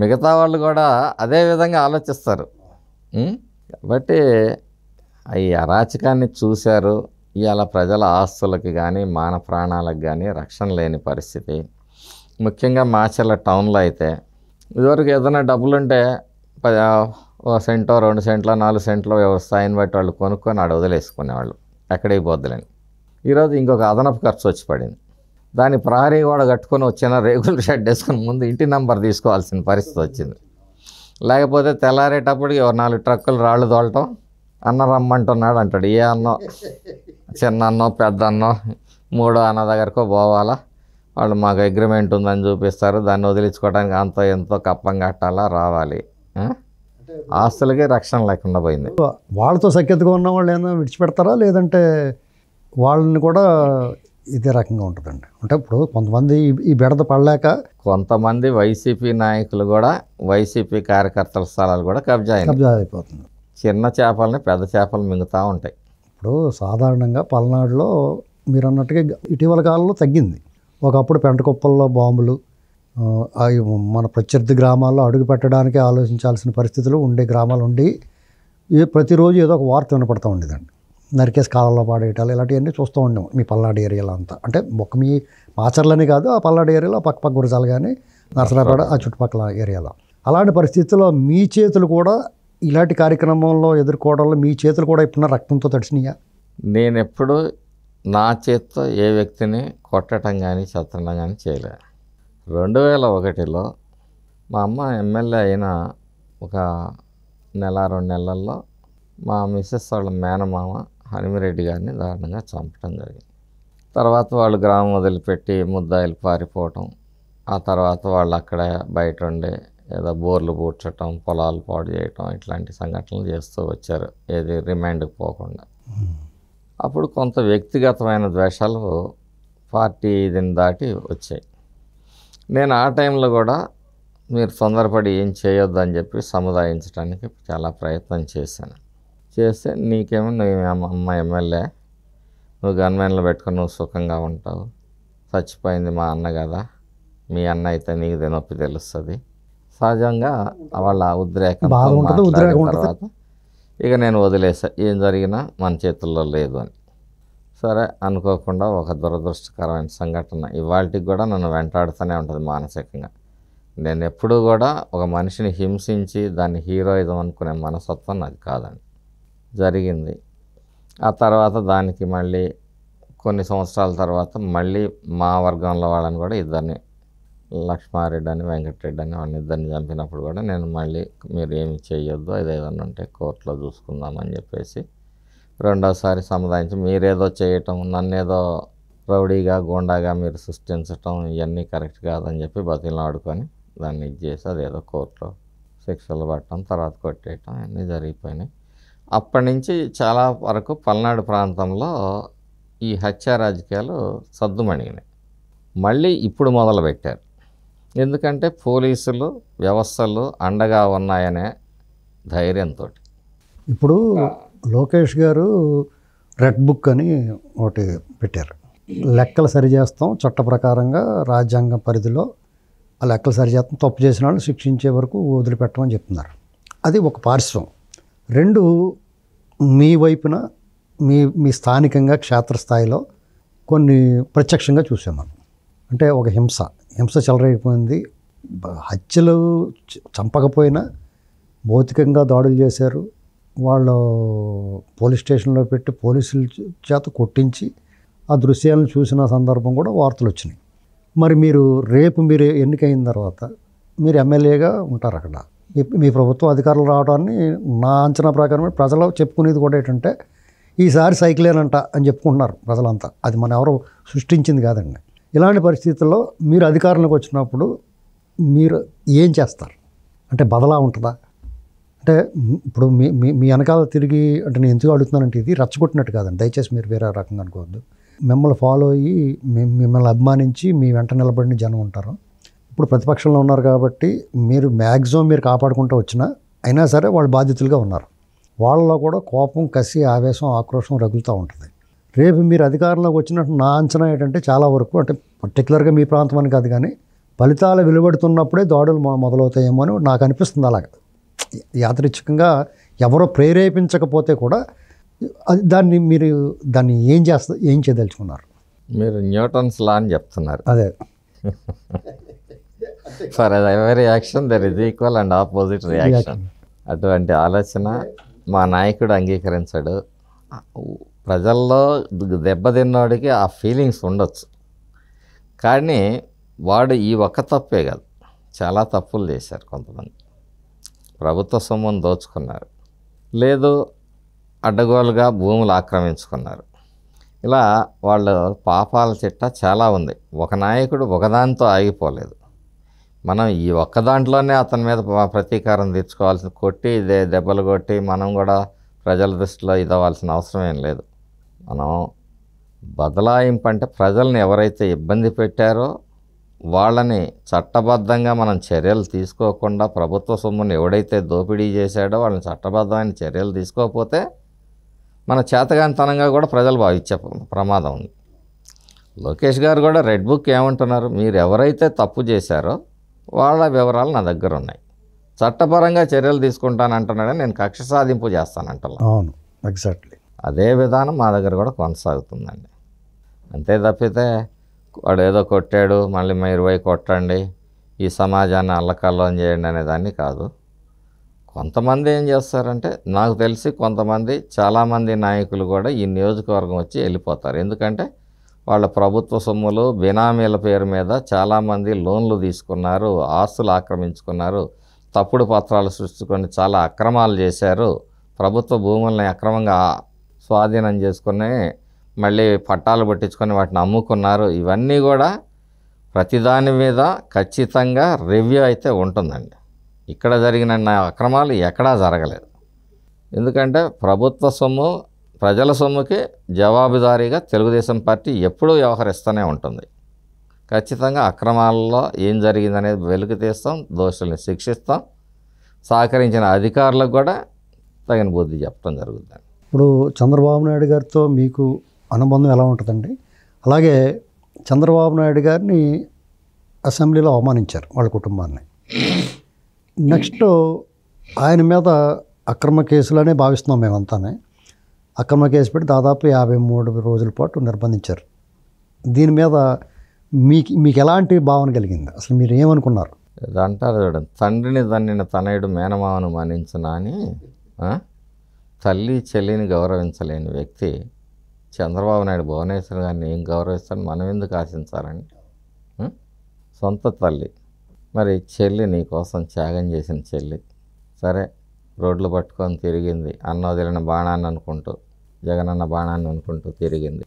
మిగతా వాళ్ళు కూడా అదే విధంగా ఆలోచిస్తారు కాబట్టి ఈ అరాచకాన్ని చూశారు ఇవాళ ప్రజల ఆస్తులకి కానీ మాన ప్రాణాలకు కానీ రక్షణ లేని పరిస్థితి ముఖ్యంగా మాచర్ల టౌన్లో అయితే ఇదివరకు ఏదైనా డబ్బులు ఉంటే పది సెంటో రెండు సెంట్లో నాలుగు సెంట్లో వ్యవసాయం బట్టి వాళ్ళు కొనుక్కొని ఆడ వదిలేసుకునేవాళ్ళు ఎక్కడికి పోద్దులేని ఈరోజు ఇంకొక అదనపు ఖర్చు వచ్చి పడింది దాని ప్రహరీ కూడా కట్టుకొని వచ్చిన రేగులు షెడ్ వేసుకుని ముందు ఇంటి నంబర్ తీసుకోవాల్సిన పరిస్థితి వచ్చింది లేకపోతే తెల్లారేటప్పటికి నాలుగు ట్రక్కులు రాళ్ళు తోలటం అన్న రమ్మంటున్నాడు అంటాడు ఏ అన్నో చిన్న అన్నో పెద్ద అన్నో మూడో అన్న దగ్గరకో పోవాలా వాళ్ళు మాకు అగ్రిమెంట్ ఉందని చూపిస్తారు దాన్ని వదిలించుకోవడానికి అంత ఎంతో కప్పం కట్టాలా రావాలి ఆస్తులకే రక్షణ లేకుండా పోయింది వాళ్ళతో సఖ్యతగా ఉన్న వాళ్ళు ఏమైనా విడిచిపెడతారా లేదంటే వాళ్ళని కూడా ఇదే రకంగా ఉంటుందండి అంటే ఇప్పుడు కొంతమంది ఈ బిడద పడలేక కొంతమంది వైసీపీ నాయకులు కూడా వైసీపీ కార్యకర్తల స్థలాలు కూడా కబ్జా కబ్జా అయిపోతుంది చిన్న చేపలని పెద్ద చేపలు మింగుతూ ఉంటాయి ఇప్పుడు సాధారణంగా పల్నాడులో మీరు అన్నట్టుగా ఇటీవల కాలంలో తగ్గింది ఒకప్పుడు కుప్పల్లో బాంబులు అవి మన ప్రత్యర్థి గ్రామాల్లో అడుగు పెట్టడానికి ఆలోచించాల్సిన పరిస్థితులు ఉండే గ్రామాలు ఉండి ప్రతిరోజు ఏదో ఒక వార్త వినపడుతూ ఉండేదండి నరికేసి కాలంలో పాడేయటాలు ఇలాంటివన్నీ చూస్తూ ఉండేవి మీ పల్నాడు ఏరియాలో అంతా అంటే ఒక మీ మాచర్లని కాదు ఆ పల్నాడు ఏరియాలో పక్క పక్క గురజాలు కానీ నరసరాపేట ఆ చుట్టుపక్కల ఏరియాలో అలాంటి పరిస్థితుల్లో మీ చేతులు కూడా ఇలాంటి కార్యక్రమంలో ఎదుర్కోవడంలో మీ చేతులు కూడా ఇప్పుడు రక్తంతో తడిచినాయా నేను ఎప్పుడు నా చేత్తో ఏ వ్యక్తిని కొట్టడం కానీ చెత్తడం కానీ చేయలే రెండు వేల ఒకటిలో మా అమ్మ ఎమ్మెల్యే అయిన ఒక నెల రెండు నెలల్లో మా మిస్సెస్ వాళ్ళ మేనమామ హనిమిరెడ్డి గారిని దారుణంగా చంపడం జరిగింది తర్వాత వాళ్ళు గ్రామం వదిలిపెట్టి ముద్దాయిలు పారిపోవటం ఆ తర్వాత వాళ్ళు అక్కడ బయట ఉండే ఏదో బోర్లు పూడ్చటం పొలాలు పాడు చేయటం ఇట్లాంటి సంఘటనలు చేస్తూ వచ్చారు ఏది రిమాండ్కి పోకుండా అప్పుడు కొంత వ్యక్తిగతమైన ద్వేషాలు ఫార్టీ దీని దాటి వచ్చాయి నేను ఆ టైంలో కూడా మీరు తొందరపడి ఏం చేయొద్దని చెప్పి సముదాయించడానికి చాలా ప్రయత్నం చేశాను చేస్తే నీకేమో నువ్వు అమ్మ ఎమ్మెల్యే నువ్వు గన్మెన్లు పెట్టుకుని నువ్వు సుఖంగా ఉంటావు చచ్చిపోయింది మా అన్న కదా మీ అన్న అయితే నీకు నొప్పి తెలుస్తుంది సహజంగా వాళ్ళ ఉద్రేకం తర్వాత ఇక నేను వదిలేసా ఏం జరిగినా మన చేతుల్లో లేదు అని సరే అనుకోకుండా ఒక దురదృష్టకరమైన సంఘటన ఇవాళకి కూడా నన్ను వెంటాడుతూనే ఉంటుంది మానసికంగా నేను ఎప్పుడూ కూడా ఒక మనిషిని హింసించి దాన్ని ఇదం అనుకునే మనస్తత్వం నాకు కాదండి జరిగింది ఆ తర్వాత దానికి మళ్ళీ కొన్ని సంవత్సరాల తర్వాత మళ్ళీ మా వర్గంలో వాళ్ళని కూడా ఇద్దరిని లక్ష్మారెడ్డి అని వెంకటరెడ్డి అని వాళ్ళని ఇద్దరిని చంపినప్పుడు కూడా నేను మళ్ళీ మీరు ఏమి చేయొద్దు ఏదైనా ఉంటే కోర్టులో చూసుకుందామని చెప్పేసి రెండోసారి సముదాయించి మీరేదో చేయటం నన్నేదో రౌడీగా గుండాగా మీరు సృష్టించటం ఇవన్నీ కరెక్ట్ కాదని చెప్పి ఆడుకొని దాన్ని ఇది చేసి అదేదో కోర్టులో శిక్షలు పట్టడం తర్వాత కొట్టేయటం అన్నీ జరిగిపోయినాయి అప్పటి నుంచి చాలా వరకు పల్నాడు ప్రాంతంలో ఈ హత్య రాజకీయాలు సద్దుమణిగినాయి మళ్ళీ ఇప్పుడు మొదలుపెట్టారు ఎందుకంటే పోలీసులు వ్యవస్థలు అండగా ఉన్నాయనే ధైర్యంతో ఇప్పుడు లోకేష్ గారు రెడ్ బుక్ అని ఒకటి పెట్టారు లెక్కలు సరిచేస్తాం చట్ట ప్రకారంగా రాజ్యాంగ పరిధిలో ఆ లెక్కలు సరిచేస్తాం తప్పు చేసిన వాళ్ళు శిక్షించే వరకు వదిలిపెట్టమని చెప్తున్నారు అది ఒక పార్శ్వం రెండు మీ వైపున మీ మీ స్థానికంగా క్షేత్రస్థాయిలో కొన్ని ప్రత్యక్షంగా చూసాం మనం అంటే ఒక హింస హింస చెలరైపోయింది హత్యలు చంపకపోయినా భౌతికంగా దాడులు చేశారు వాళ్ళు పోలీస్ స్టేషన్లో పెట్టి పోలీసుల చేత కొట్టించి ఆ దృశ్యాలను చూసిన సందర్భం కూడా వార్తలు వచ్చినాయి మరి మీరు రేపు మీరు ఎన్నికైన తర్వాత మీరు ఎమ్మెల్యేగా ఉంటారు అక్కడ మీ ప్రభుత్వం అధికారులు రావడాన్ని నా అంచనా ప్రకారం ప్రజలు చెప్పుకునేది కూడా ఏంటంటే ఈసారి సైకిలేనంట అని చెప్పుకుంటున్నారు ప్రజలంతా అది మన ఎవరు సృష్టించింది కాదండి ఇలాంటి పరిస్థితుల్లో మీరు అధికారంలోకి వచ్చినప్పుడు మీరు ఏం చేస్తారు అంటే బదలా ఉంటుందా అంటే ఇప్పుడు మీ మీ మీ వెనకాల తిరిగి అంటే నేను ఎందుకు అడుగుతున్నానంటే ఇది రచ్చగొట్టినట్టు కాదండి దయచేసి మీరు వేరే రకంగా అనుకోవద్దు మిమ్మల్ని ఫాలో అయ్యి మిమ్మల్ని అభిమానించి మీ వెంట నిలబడిన జనం ఉంటారు ఇప్పుడు ప్రతిపక్షంలో ఉన్నారు కాబట్టి మీరు మ్యాక్సిమం మీరు కాపాడుకుంటూ వచ్చినా అయినా సరే వాళ్ళు బాధితులుగా ఉన్నారు వాళ్ళలో కూడా కోపం కసి ఆవేశం ఆక్రోషం రగులుతూ ఉంటుంది రేపు మీరు అధికారంలోకి వచ్చినట్టు నా అంచనా ఏంటంటే చాలా వరకు అంటే పర్టికులర్గా మీ ప్రాంతం అని కాదు కానీ ఫలితాలు వెలువడుతున్నప్పుడే దాడులు మొదలవుతాయేమో అని నాకు అనిపిస్తుంది అలాగా యాదృచ్ఛికంగా ఎవరో ప్రేరేపించకపోతే కూడా దాన్ని మీరు దాన్ని ఏం చేస్తా ఏం చేయదలుచుకున్నారు మీరు న్యూటన్స్ లా అని చెప్తున్నారు అదే for every action there is equal and opposite reaction అటువంటి ఆలోచన మా నాయకుడు అంగీకరించాడు ప్రజల్లో దెబ్బతిన్నోడికి ఆ ఫీలింగ్స్ ఉండొచ్చు కానీ వాడు ఈ ఒక్క తప్పే కాదు చాలా తప్పులు చేశారు కొంతమంది ప్రభుత్వ సొమ్మును దోచుకున్నారు లేదు అడ్డగోలుగా భూములు ఆక్రమించుకున్నారు ఇలా వాళ్ళు పాపాల చిట్ట చాలా ఉంది ఒక నాయకుడు ఒకదానితో ఆగిపోలేదు మనం ఈ ఒక్క దాంట్లోనే అతని మీద ప్రతీకారం తీర్చుకోవాల్సిన కొట్టి ఇదే దెబ్బలు కొట్టి మనం కూడా ప్రజల దృష్టిలో ఇదవ్వాల్సిన అవసరం ఏం లేదు మనం బదలాయింపు అంటే ప్రజలను ఎవరైతే ఇబ్బంది పెట్టారో వాళ్ళని చట్టబద్ధంగా మనం చర్యలు తీసుకోకుండా ప్రభుత్వ సొమ్మును ఎవడైతే దోపిడీ చేశాడో వాళ్ళని చట్టబద్ధమైన చర్యలు తీసుకోకపోతే మన చేతగానితనంగా కూడా ప్రజలు భావించే ప్రమాదం ఉంది లోకేష్ గారు కూడా రెడ్ బుక్ ఏమంటున్నారు మీరు ఎవరైతే తప్పు చేశారో వాళ్ళ వివరాలు నా దగ్గర ఉన్నాయి చట్టపరంగా చర్యలు తీసుకుంటానంటున్నాడని నేను కక్ష సాధింపు చేస్తానంటున్నాను అవును ఎగ్జాక్ట్లీ అదే విధానం మా దగ్గర కూడా కొనసాగుతుందండి అంతే తప్పితే వాడు ఏదో కొట్టాడు మళ్ళీ మీరు పోయి కొట్టండి ఈ సమాజాన్ని అల్లకల్లం చేయండి అనే దాన్ని కాదు కొంతమంది ఏం చేస్తారంటే నాకు తెలిసి కొంతమంది చాలామంది నాయకులు కూడా ఈ నియోజకవర్గం వచ్చి వెళ్ళిపోతారు ఎందుకంటే వాళ్ళ ప్రభుత్వ సొమ్ములు బినామీల పేరు మీద చాలామంది లోన్లు తీసుకున్నారు ఆస్తులు ఆక్రమించుకున్నారు తప్పుడు పత్రాలు సృష్టించుకొని చాలా అక్రమాలు చేశారు ప్రభుత్వ భూముల్ని అక్రమంగా స్వాధీనం చేసుకునే మళ్ళీ పట్టాలు పట్టించుకొని వాటిని అమ్ముకున్నారు ఇవన్నీ కూడా ప్రతిదాని మీద ఖచ్చితంగా రివ్యూ అయితే ఉంటుందండి ఇక్కడ జరిగిన అక్రమాలు ఎక్కడా జరగలేదు ఎందుకంటే ప్రభుత్వ సొమ్ము ప్రజల సొమ్ముకి జవాబుదారీగా తెలుగుదేశం పార్టీ ఎప్పుడూ వ్యవహరిస్తూనే ఉంటుంది ఖచ్చితంగా అక్రమాల్లో ఏం జరిగిందనేది వెలుగు తీస్తాం దోషుల్ని శిక్షిస్తాం సహకరించిన అధికారులకు కూడా తగిన బుద్ధి చెప్పడం జరుగుతుంది ఇప్పుడు చంద్రబాబు నాయుడు గారితో మీకు అనుబంధం ఎలా ఉంటుందండి అలాగే చంద్రబాబు నాయుడు గారిని అసెంబ్లీలో అవమానించారు వాళ్ళ కుటుంబాన్ని నెక్స్ట్ ఆయన మీద అక్రమ కేసులనే భావిస్తున్నాం మేమంతానే అక్రమ కేసు పెట్టి దాదాపు యాభై మూడు రోజుల పాటు నిర్బంధించారు దీని మీద మీకు మీకు ఎలాంటి భావన కలిగింది అసలు మీరు ఏమనుకున్నారు అంటారు చూడండి తండ్రిని తన్నిన తనయుడు మేనమావను మానించిన అని తల్లి చెల్లిని గౌరవించలేని వ్యక్తి చంద్రబాబు నాయుడు భువనేశ్వర్ గారిని ఏం గౌరవిస్తాను మనం ఎందుకు ఆశించాలండి సొంత తల్లి మరి చెల్లి నీ కోసం త్యాగం చేసిన చెల్లి సరే రోడ్లు పట్టుకొని తిరిగింది అన్న వదిలిన బాణాన్ని అనుకుంటూ జగనన్న బాణాన్ని అనుకుంటూ తిరిగింది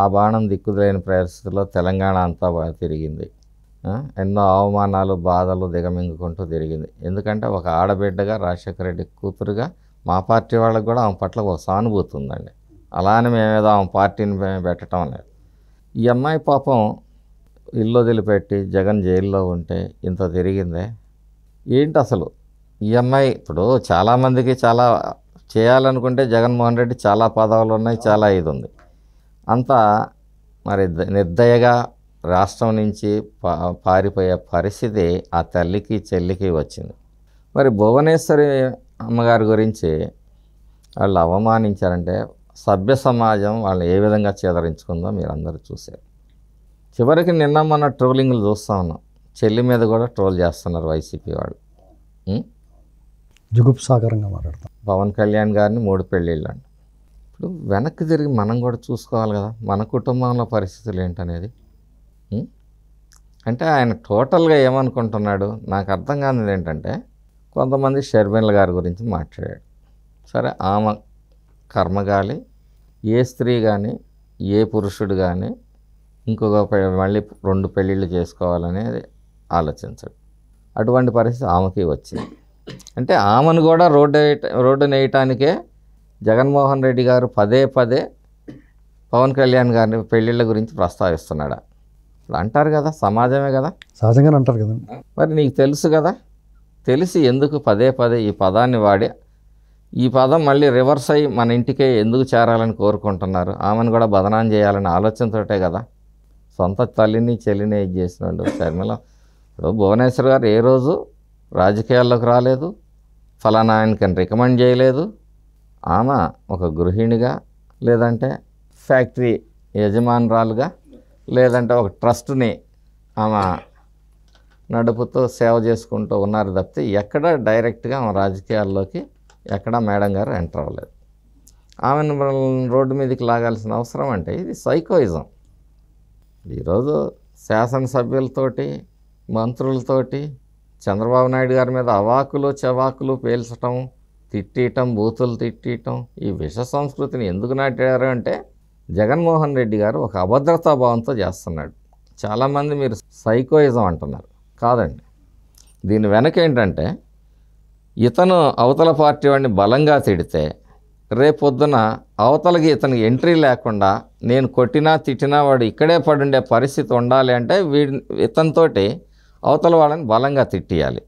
ఆ బాణం దిక్కులేని పరిస్థితుల్లో తెలంగాణ అంతా తిరిగింది ఎన్నో అవమానాలు బాధలు దిగమింగుకుంటూ తిరిగింది ఎందుకంటే ఒక ఆడబిడ్డగా రాజశేఖర రెడ్డి కూతురుగా మా పార్టీ వాళ్ళకి కూడా ఆమె పట్ల ఒక సానుభూతి ఉందండి అలానే మేమేదో ఆమె పార్టీని మేము పెట్టడం లేదు ఈ అమ్మాయి పాపం ఇల్లు వదిలిపెట్టి జగన్ జైల్లో ఉంటే ఇంత తిరిగిందే ఏంటి అసలు ఈ అమ్మాయి ఇప్పుడు చాలామందికి చాలా చేయాలనుకుంటే జగన్మోహన్ రెడ్డి చాలా పదవులు ఉన్నాయి చాలా ఇది ఉంది అంతా మరి నిర్దయగా రాష్ట్రం నుంచి పా పారిపోయే పరిస్థితి ఆ తల్లికి చెల్లికి వచ్చింది మరి భువనేశ్వరి అమ్మగారి గురించి వాళ్ళు అవమానించారంటే సభ్య సమాజం వాళ్ళని ఏ విధంగా చేదరించుకుందో మీరందరూ చూశారు చివరికి నిన్న మన ట్రోలింగ్లు చూస్తూ ఉన్నాం చెల్లి మీద కూడా ట్రోల్ చేస్తున్నారు వైసీపీ వాళ్ళు జుగుప్సాగరంగా మాట్లాడతాం పవన్ కళ్యాణ్ గారిని మూడు పెళ్ళిళ్ళు అండి ఇప్పుడు వెనక్కి తిరిగి మనం కూడా చూసుకోవాలి కదా మన కుటుంబంలో పరిస్థితులు ఏంటనేది అంటే ఆయన టోటల్గా ఏమనుకుంటున్నాడు నాకు అర్థం కానిది ఏంటంటే కొంతమంది షర్మిల గారి గురించి మాట్లాడాడు సరే ఆమె కర్మగాలి ఏ స్త్రీ కానీ ఏ పురుషుడు కానీ ఇంకొక మళ్ళీ రెండు పెళ్ళిళ్ళు చేసుకోవాలనేది ఆలోచించడు అటువంటి పరిస్థితి ఆమెకి వచ్చింది అంటే ఆమెను కూడా రోడ్డు రోడ్డు నేయటానికే జగన్మోహన్ రెడ్డి గారు పదే పదే పవన్ కళ్యాణ్ గారిని పెళ్ళిళ్ళ గురించి ప్రస్తావిస్తున్నాడు అంటారు కదా సమాజమే కదా సహజంగానే అంటారు కదా మరి నీకు తెలుసు కదా తెలిసి ఎందుకు పదే పదే ఈ పదాన్ని వాడి ఈ పదం మళ్ళీ రివర్స్ అయ్యి మన ఇంటికే ఎందుకు చేరాలని కోరుకుంటున్నారు ఆమెను కూడా బదనాం చేయాలని ఆలోచనతోటే కదా సొంత తల్లిని చెల్లిని ఇది చేసినాడు షర్మిల ఇప్పుడు భువనేశ్వర్ గారు ఏ రోజు రాజకీయాల్లోకి రాలేదు ఫలానా ఆయనకి రికమెండ్ చేయలేదు ఆమె ఒక గృహిణిగా లేదంటే ఫ్యాక్టరీ యజమానురాలుగా లేదంటే ఒక ట్రస్ట్ని ఆమె నడుపుతూ సేవ చేసుకుంటూ ఉన్నారు తప్పితే ఎక్కడ డైరెక్ట్గా ఆమె రాజకీయాల్లోకి ఎక్కడా మేడం గారు ఎంటర్ అవ్వలేదు ఆమెను రోడ్డు మీదకి లాగాల్సిన అవసరం అంటే ఇది సైకోయిజం ఈరోజు శాసనసభ్యులతోటి మంత్రులతోటి చంద్రబాబు నాయుడు గారి మీద అవాకులు చవాకులు పేల్చటం తిట్టియటం బూతులు తిట్టియటం ఈ విష సంస్కృతిని ఎందుకు నాటారు అంటే జగన్మోహన్ రెడ్డి గారు ఒక అభద్రతా భావంతో చేస్తున్నాడు చాలామంది మీరు సైకోయిజం అంటున్నారు కాదండి దీని వెనక ఏంటంటే ఇతను అవతల పార్టీ వాడిని బలంగా తిడితే రేపొద్దున అవతలకి ఇతనికి ఎంట్రీ లేకుండా నేను కొట్టినా తిట్టినా వాడు ఇక్కడే పడుండే పరిస్థితి ఉండాలి అంటే వీడి ఇతనితోటి అవతల వాళ్ళని బలంగా తిట్టియాలి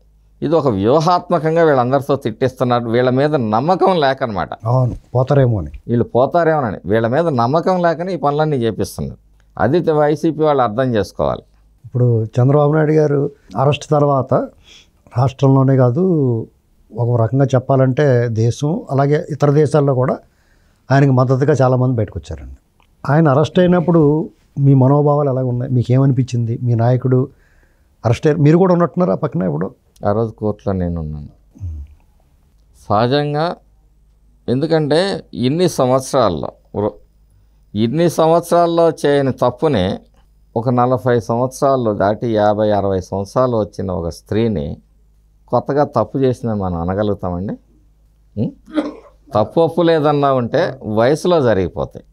ఇది ఒక వ్యూహాత్మకంగా వీళ్ళందరితో తిట్టిస్తున్నారు వీళ్ళ మీద నమ్మకం లేకనమాట అవును పోతారేమో అని వీళ్ళు పోతారేమోనని వీళ్ళ మీద నమ్మకం లేకని ఈ పనులన్నీ చేపిస్తున్నారు అది వైసీపీ వాళ్ళు అర్థం చేసుకోవాలి ఇప్పుడు చంద్రబాబు నాయుడు గారు అరెస్ట్ తర్వాత రాష్ట్రంలోనే కాదు ఒక రకంగా చెప్పాలంటే దేశం అలాగే ఇతర దేశాల్లో కూడా ఆయనకు మద్దతుగా చాలామంది బయటకు వచ్చారండి ఆయన అరెస్ట్ అయినప్పుడు మీ మనోభావాలు ఎలా ఉన్నాయి మీకు ఏమనిపించింది మీ నాయకుడు అరెస్ట్ అయ్యారు మీరు కూడా ఉన్నట్టున్నారా పక్కన ఇప్పుడు ఆ రోజు కోర్టులో నేను ఉన్నాను సహజంగా ఎందుకంటే ఇన్ని సంవత్సరాల్లో ఇన్ని సంవత్సరాల్లో చేయని తప్పుని ఒక నలభై సంవత్సరాల్లో దాటి యాభై అరవై సంవత్సరాలు వచ్చిన ఒక స్త్రీని కొత్తగా తప్పు చేసిన మనం అనగలుగుతామండి తప్పు ఒప్పు లేదన్నా ఉంటే వయసులో జరిగిపోతాయి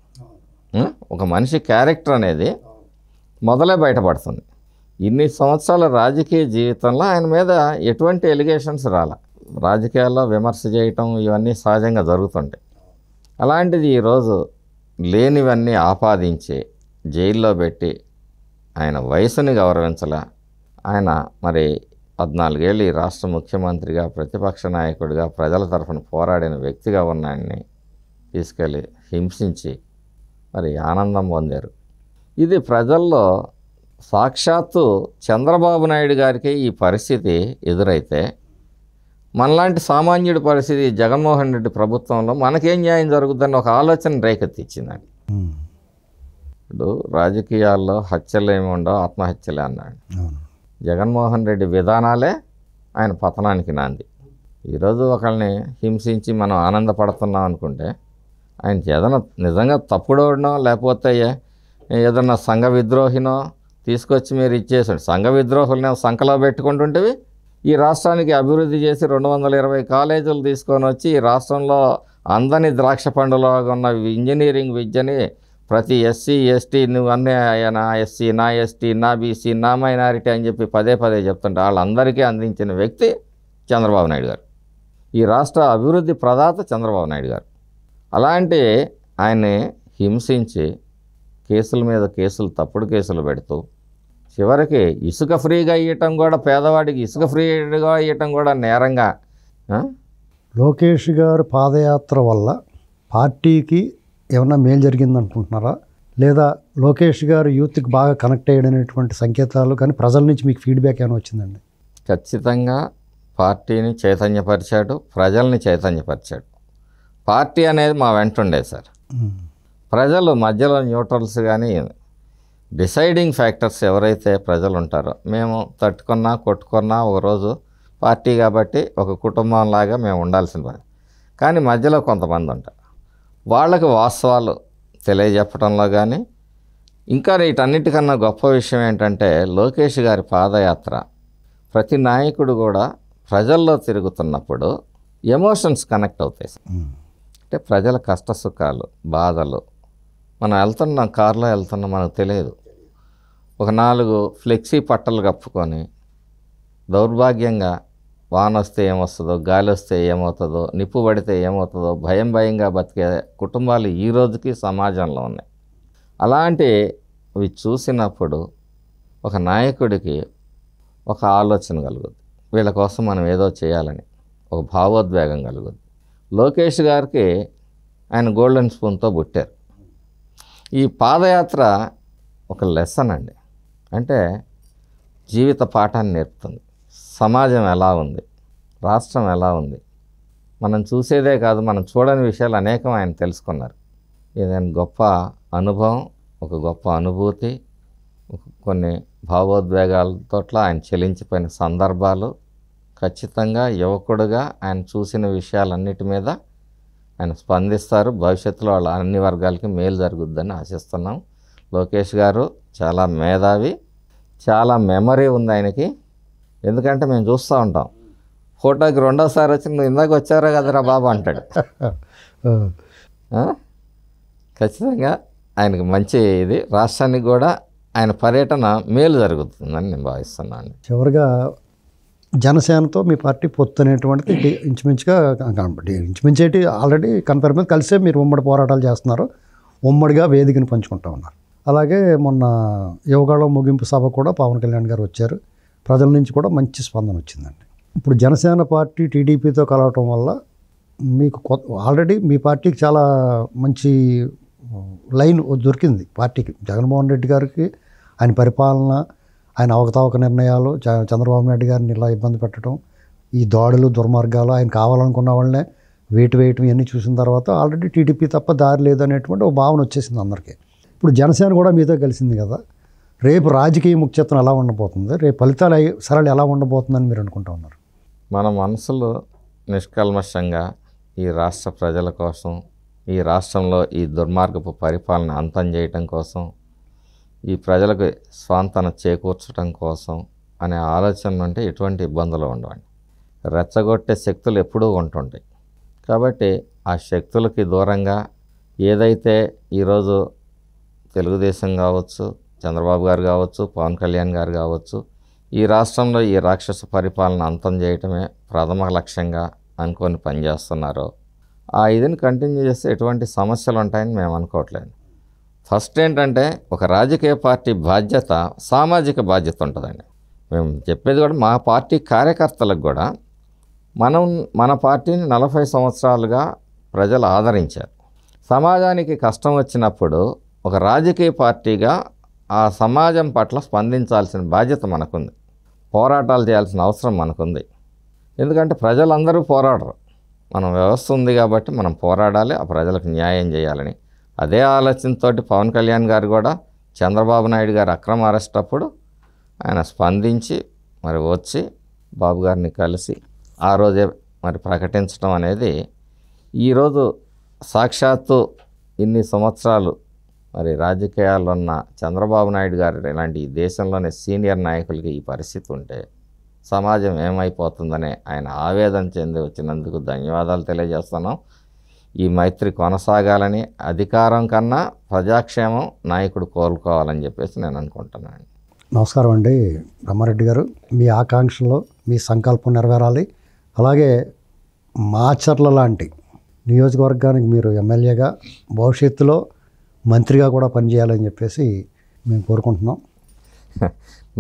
ఒక మనిషి క్యారెక్టర్ అనేది మొదలే బయటపడుతుంది ఇన్ని సంవత్సరాల రాజకీయ జీవితంలో ఆయన మీద ఎటువంటి ఎలిగేషన్స్ రాలే రాజకీయాల్లో విమర్శ చేయటం ఇవన్నీ సహజంగా జరుగుతుంటాయి అలాంటిది ఈరోజు లేనివన్నీ ఆపాదించి జైల్లో పెట్టి ఆయన వయసుని గౌరవించలే ఆయన మరి పద్నాలుగేళ్ళు ఈ రాష్ట్ర ముఖ్యమంత్రిగా ప్రతిపక్ష నాయకుడిగా ప్రజల తరఫున పోరాడిన వ్యక్తిగా ఉన్నాయని తీసుకెళ్ళి హింసించి మరి ఆనందం పొందారు ఇది ప్రజల్లో సాక్షాత్తు చంద్రబాబు నాయుడు గారికి ఈ పరిస్థితి ఎదురైతే మనలాంటి సామాన్యుడి పరిస్థితి జగన్మోహన్ రెడ్డి ప్రభుత్వంలో మనకేం న్యాయం జరుగుతుందని ఒక ఆలోచన రేకెత్తిచ్చిందండి ఇప్పుడు రాజకీయాల్లో హత్యలు ఏమి ఉండవు ఆత్మహత్యలే అన్నాడు జగన్మోహన్ రెడ్డి విధానాలే ఆయన పతనానికి నాంది ఈరోజు ఒకరిని హింసించి మనం ఆనందపడుతున్నాం అనుకుంటే ఆయన ఏదైనా నిజంగా తప్పుడోడినో లేకపోతే ఏదన్నా సంఘ విద్రోహినో తీసుకొచ్చి మీరు ఇచ్చేసాడు సంఘ విద్రోహులనే సంఖలో పెట్టుకుంటుంటేవి ఈ రాష్ట్రానికి అభివృద్ధి చేసి రెండు వందల ఇరవై కాలేజీలు తీసుకొని వచ్చి ఈ రాష్ట్రంలో అందని ద్రాక్ష పండులాగా ఉన్న ఇంజనీరింగ్ విద్యని ప్రతి ఎస్సీ ఎస్టీ నువ్వు అన్నీ నా ఎస్సీ నా ఎస్టీ నా బీసీ నా మైనారిటీ అని చెప్పి పదే పదే చెప్తుంటే వాళ్ళందరికీ అందించిన వ్యక్తి చంద్రబాబు నాయుడు గారు ఈ రాష్ట్ర అభివృద్ధి ప్రదాత చంద్రబాబు నాయుడు గారు అలాంటి ఆయన్ని హింసించి కేసుల మీద కేసులు తప్పుడు కేసులు పెడుతూ చివరికి ఇసుక ఫ్రీగా ఇవ్వటం కూడా పేదవాడికి ఇసుక ఫ్రీగా ఇవ్వటం కూడా నేరంగా లోకేష్ గారు పాదయాత్ర వల్ల పార్టీకి ఏమన్నా మేలు జరిగింది అనుకుంటున్నారా లేదా లోకేష్ గారు యూత్కి బాగా కనెక్ట్ అయ్యాడనేటువంటి సంకేతాలు కానీ ప్రజల నుంచి మీకు ఫీడ్బ్యాక్ ఏమైనా వచ్చిందండి ఖచ్చితంగా పార్టీని చైతన్యపరిచాడు ప్రజల్ని చైతన్యపరిచాడు పార్టీ అనేది మా వెంట ఉండేది సార్ ప్రజలు మధ్యలో న్యూట్రల్స్ కానీ డిసైడింగ్ ఫ్యాక్టర్స్ ఎవరైతే ప్రజలు ఉంటారో మేము తట్టుకున్నా కొట్టుకున్నా ఒకరోజు పార్టీ కాబట్టి ఒక కుటుంబంలాగా మేము ఉండాల్సిన పని కానీ మధ్యలో కొంతమంది ఉంటారు వాళ్ళకి వాస్తవాలు తెలియజెప్పడంలో కానీ ఇంకా వీటన్నిటికన్నా గొప్ప విషయం ఏంటంటే లోకేష్ గారి పాదయాత్ర ప్రతి నాయకుడు కూడా ప్రజల్లో తిరుగుతున్నప్పుడు ఎమోషన్స్ కనెక్ట్ అవుతాయి అంటే ప్రజల కష్ట సుఖాలు బాధలు మనం వెళ్తున్నాం కారులో వెళ్తున్నాం మనకు తెలియదు ఒక నాలుగు ఫ్లెక్సీ పట్టలు కప్పుకొని దౌర్భాగ్యంగా వాన వస్తే ఏమొస్తుందో గాలి వస్తే ఏమవుతుందో నిప్పు పడితే ఏమవుతుందో భయం భయంగా బతికే కుటుంబాలు ఈ రోజుకి సమాజంలో ఉన్నాయి అలాంటి అవి చూసినప్పుడు ఒక నాయకుడికి ఒక ఆలోచన కలుగుద్ది వీళ్ళ కోసం మనం ఏదో చేయాలని ఒక భావోద్వేగం కలుగుద్ది లోకేష్ గారికి ఆయన గోల్డెన్ స్పూన్తో పుట్టారు ఈ పాదయాత్ర ఒక లెసన్ అండి అంటే జీవిత పాఠాన్ని నేర్పుతుంది సమాజం ఎలా ఉంది రాష్ట్రం ఎలా ఉంది మనం చూసేదే కాదు మనం చూడని విషయాలు అనేకం ఆయన తెలుసుకున్నారు ఏదైనా గొప్ప అనుభవం ఒక గొప్ప అనుభూతి కొన్ని భావోద్వేగాలతో ఆయన చెలించిపోయిన సందర్భాలు ఖచ్చితంగా యువకుడుగా ఆయన చూసిన విషయాలన్నిటి మీద ఆయన స్పందిస్తారు భవిష్యత్తులో వాళ్ళ అన్ని వర్గాలకి మేలు జరుగుద్దని ఆశిస్తున్నాం లోకేష్ గారు చాలా మేధావి చాలా మెమరీ ఉంది ఆయనకి ఎందుకంటే మేము చూస్తూ ఉంటాం ఫోటోకి రెండోసారి వచ్చి నువ్వు ఇందాక వచ్చారా కదరా బాబు అంటాడు ఖచ్చితంగా ఆయనకు మంచి ఇది రాష్ట్రానికి కూడా ఆయన పర్యటన మేలు జరుగుతుందని నేను భావిస్తున్నాను చివరిగా జనసేనతో మీ పార్టీ పొత్తు అనేటువంటిది ఇంచుమించుగా ఇంచుమించు ఏంటి ఆల్రెడీ కన్ఫర్మ్ కలిసే మీరు ఉమ్మడి పోరాటాలు చేస్తున్నారు ఉమ్మడిగా వేదికను పంచుకుంటా ఉన్నారు అలాగే మొన్న యువగాళం ముగింపు సభ కూడా పవన్ కళ్యాణ్ గారు వచ్చారు ప్రజల నుంచి కూడా మంచి స్పందన వచ్చిందండి ఇప్పుడు జనసేన పార్టీ టీడీపీతో కలవటం వల్ల మీకు ఆల్రెడీ మీ పార్టీకి చాలా మంచి లైన్ దొరికింది పార్టీకి జగన్మోహన్ రెడ్డి గారికి ఆయన పరిపాలన ఆయన అవకతవక నిర్ణయాలు చంద్రబాబు నాయుడు గారిని ఇలా ఇబ్బంది పెట్టడం ఈ దాడులు దుర్మార్గాలు ఆయన కావాలనుకున్న వాళ్ళనే వేటు వేయటం ఇవన్నీ చూసిన తర్వాత ఆల్రెడీ టీడీపీ తప్ప దారి లేదు అనేటువంటి ఒక భావన వచ్చేసింది అందరికీ ఇప్పుడు జనసేన కూడా మీతో కలిసింది కదా రేపు రాజకీయ ముఖ్యత్వం ఎలా ఉండబోతుంది రేపు ఫలితాలు సరళి ఎలా ఉండబోతుందని మీరు అనుకుంటా ఉన్నారు మన మనసులో నిష్కల్మషంగా ఈ రాష్ట్ర ప్రజల కోసం ఈ రాష్ట్రంలో ఈ దుర్మార్గపు పరిపాలన అంతం చేయటం కోసం ఈ ప్రజలకు స్వాంతన చేకూర్చడం కోసం అనే ఆలోచన ఉంటే ఎటువంటి ఇబ్బందులు ఉండవండి రెచ్చగొట్టే శక్తులు ఎప్పుడూ ఉంటుంటాయి కాబట్టి ఆ శక్తులకి దూరంగా ఏదైతే ఈరోజు తెలుగుదేశం కావచ్చు చంద్రబాబు గారు కావచ్చు పవన్ కళ్యాణ్ గారు కావచ్చు ఈ రాష్ట్రంలో ఈ రాక్షస పరిపాలన అంతం చేయటమే ప్రథమ లక్ష్యంగా అనుకొని పనిచేస్తున్నారు ఆ ఇదిని కంటిన్యూ చేస్తే ఎటువంటి సమస్యలు ఉంటాయని మేము అనుకోవట్లేదు ఫస్ట్ ఏంటంటే ఒక రాజకీయ పార్టీ బాధ్యత సామాజిక బాధ్యత ఉంటుందండి మేము చెప్పేది కూడా మా పార్టీ కార్యకర్తలకు కూడా మనం మన పార్టీని నలభై సంవత్సరాలుగా ప్రజలు ఆదరించారు సమాజానికి కష్టం వచ్చినప్పుడు ఒక రాజకీయ పార్టీగా ఆ సమాజం పట్ల స్పందించాల్సిన బాధ్యత మనకుంది పోరాటాలు చేయాల్సిన అవసరం మనకుంది ఎందుకంటే ప్రజలందరూ పోరాడరు మనం వ్యవస్థ ఉంది కాబట్టి మనం పోరాడాలి ఆ ప్రజలకు న్యాయం చేయాలని అదే ఆలోచనతో పవన్ కళ్యాణ్ గారు కూడా చంద్రబాబు నాయుడు గారు అక్రమ అరెస్ట్ అప్పుడు ఆయన స్పందించి మరి వచ్చి బాబు గారిని కలిసి ఆ రోజే మరి ప్రకటించడం అనేది ఈరోజు సాక్షాత్తు ఇన్ని సంవత్సరాలు మరి రాజకీయాల్లో ఉన్న చంద్రబాబు నాయుడు గారు ఇలాంటి దేశంలోని సీనియర్ నాయకులకి ఈ పరిస్థితి ఉంటే సమాజం ఏమైపోతుందనే ఆయన ఆవేదన చెంది వచ్చినందుకు ధన్యవాదాలు తెలియజేస్తున్నాం ఈ మైత్రి కొనసాగాలని అధికారం కన్నా ప్రజాక్షేమం నాయకుడు కోలుకోవాలని చెప్పేసి నేను అనుకుంటున్నాను నమస్కారం అండి బ్రహ్మారెడ్డి గారు మీ ఆకాంక్షలో మీ సంకల్పం నెరవేరాలి అలాగే మాచర్ల లాంటి నియోజకవర్గానికి మీరు ఎమ్మెల్యేగా భవిష్యత్తులో మంత్రిగా కూడా పనిచేయాలని చెప్పేసి మేము కోరుకుంటున్నాం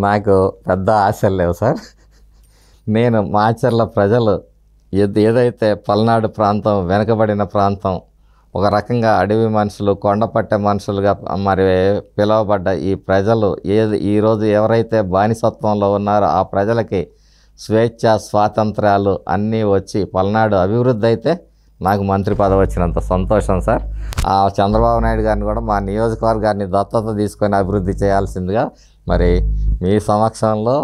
నాకు పెద్ద ఆశలు లేవు సార్ నేను మాచర్ల ప్రజలు ఏదైతే పల్నాడు ప్రాంతం వెనుకబడిన ప్రాంతం ఒక రకంగా అడవి మనుషులు కొండపట్టే మనుషులుగా మరి పిలువబడ్డ ఈ ప్రజలు ఏది ఈరోజు ఎవరైతే బానిసత్వంలో ఉన్నారో ఆ ప్రజలకి స్వేచ్ఛ స్వాతంత్రాలు అన్నీ వచ్చి పల్నాడు అభివృద్ధి అయితే నాకు మంత్రి పదవి వచ్చినంత సంతోషం సార్ ఆ చంద్రబాబు నాయుడు గారిని కూడా మా నియోజకవర్గాన్ని దత్తత తీసుకొని అభివృద్ధి చేయాల్సిందిగా మరి మీ సమక్షంలో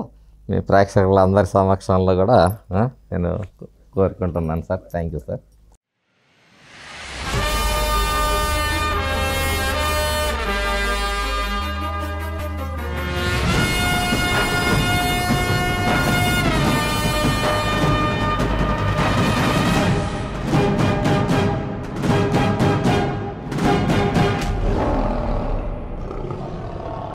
మీ ప్రేక్షకులందరి సమక్షంలో కూడా నేను కోరుకుంటున్నాను సార్ థ్యాంక్ యూ సార్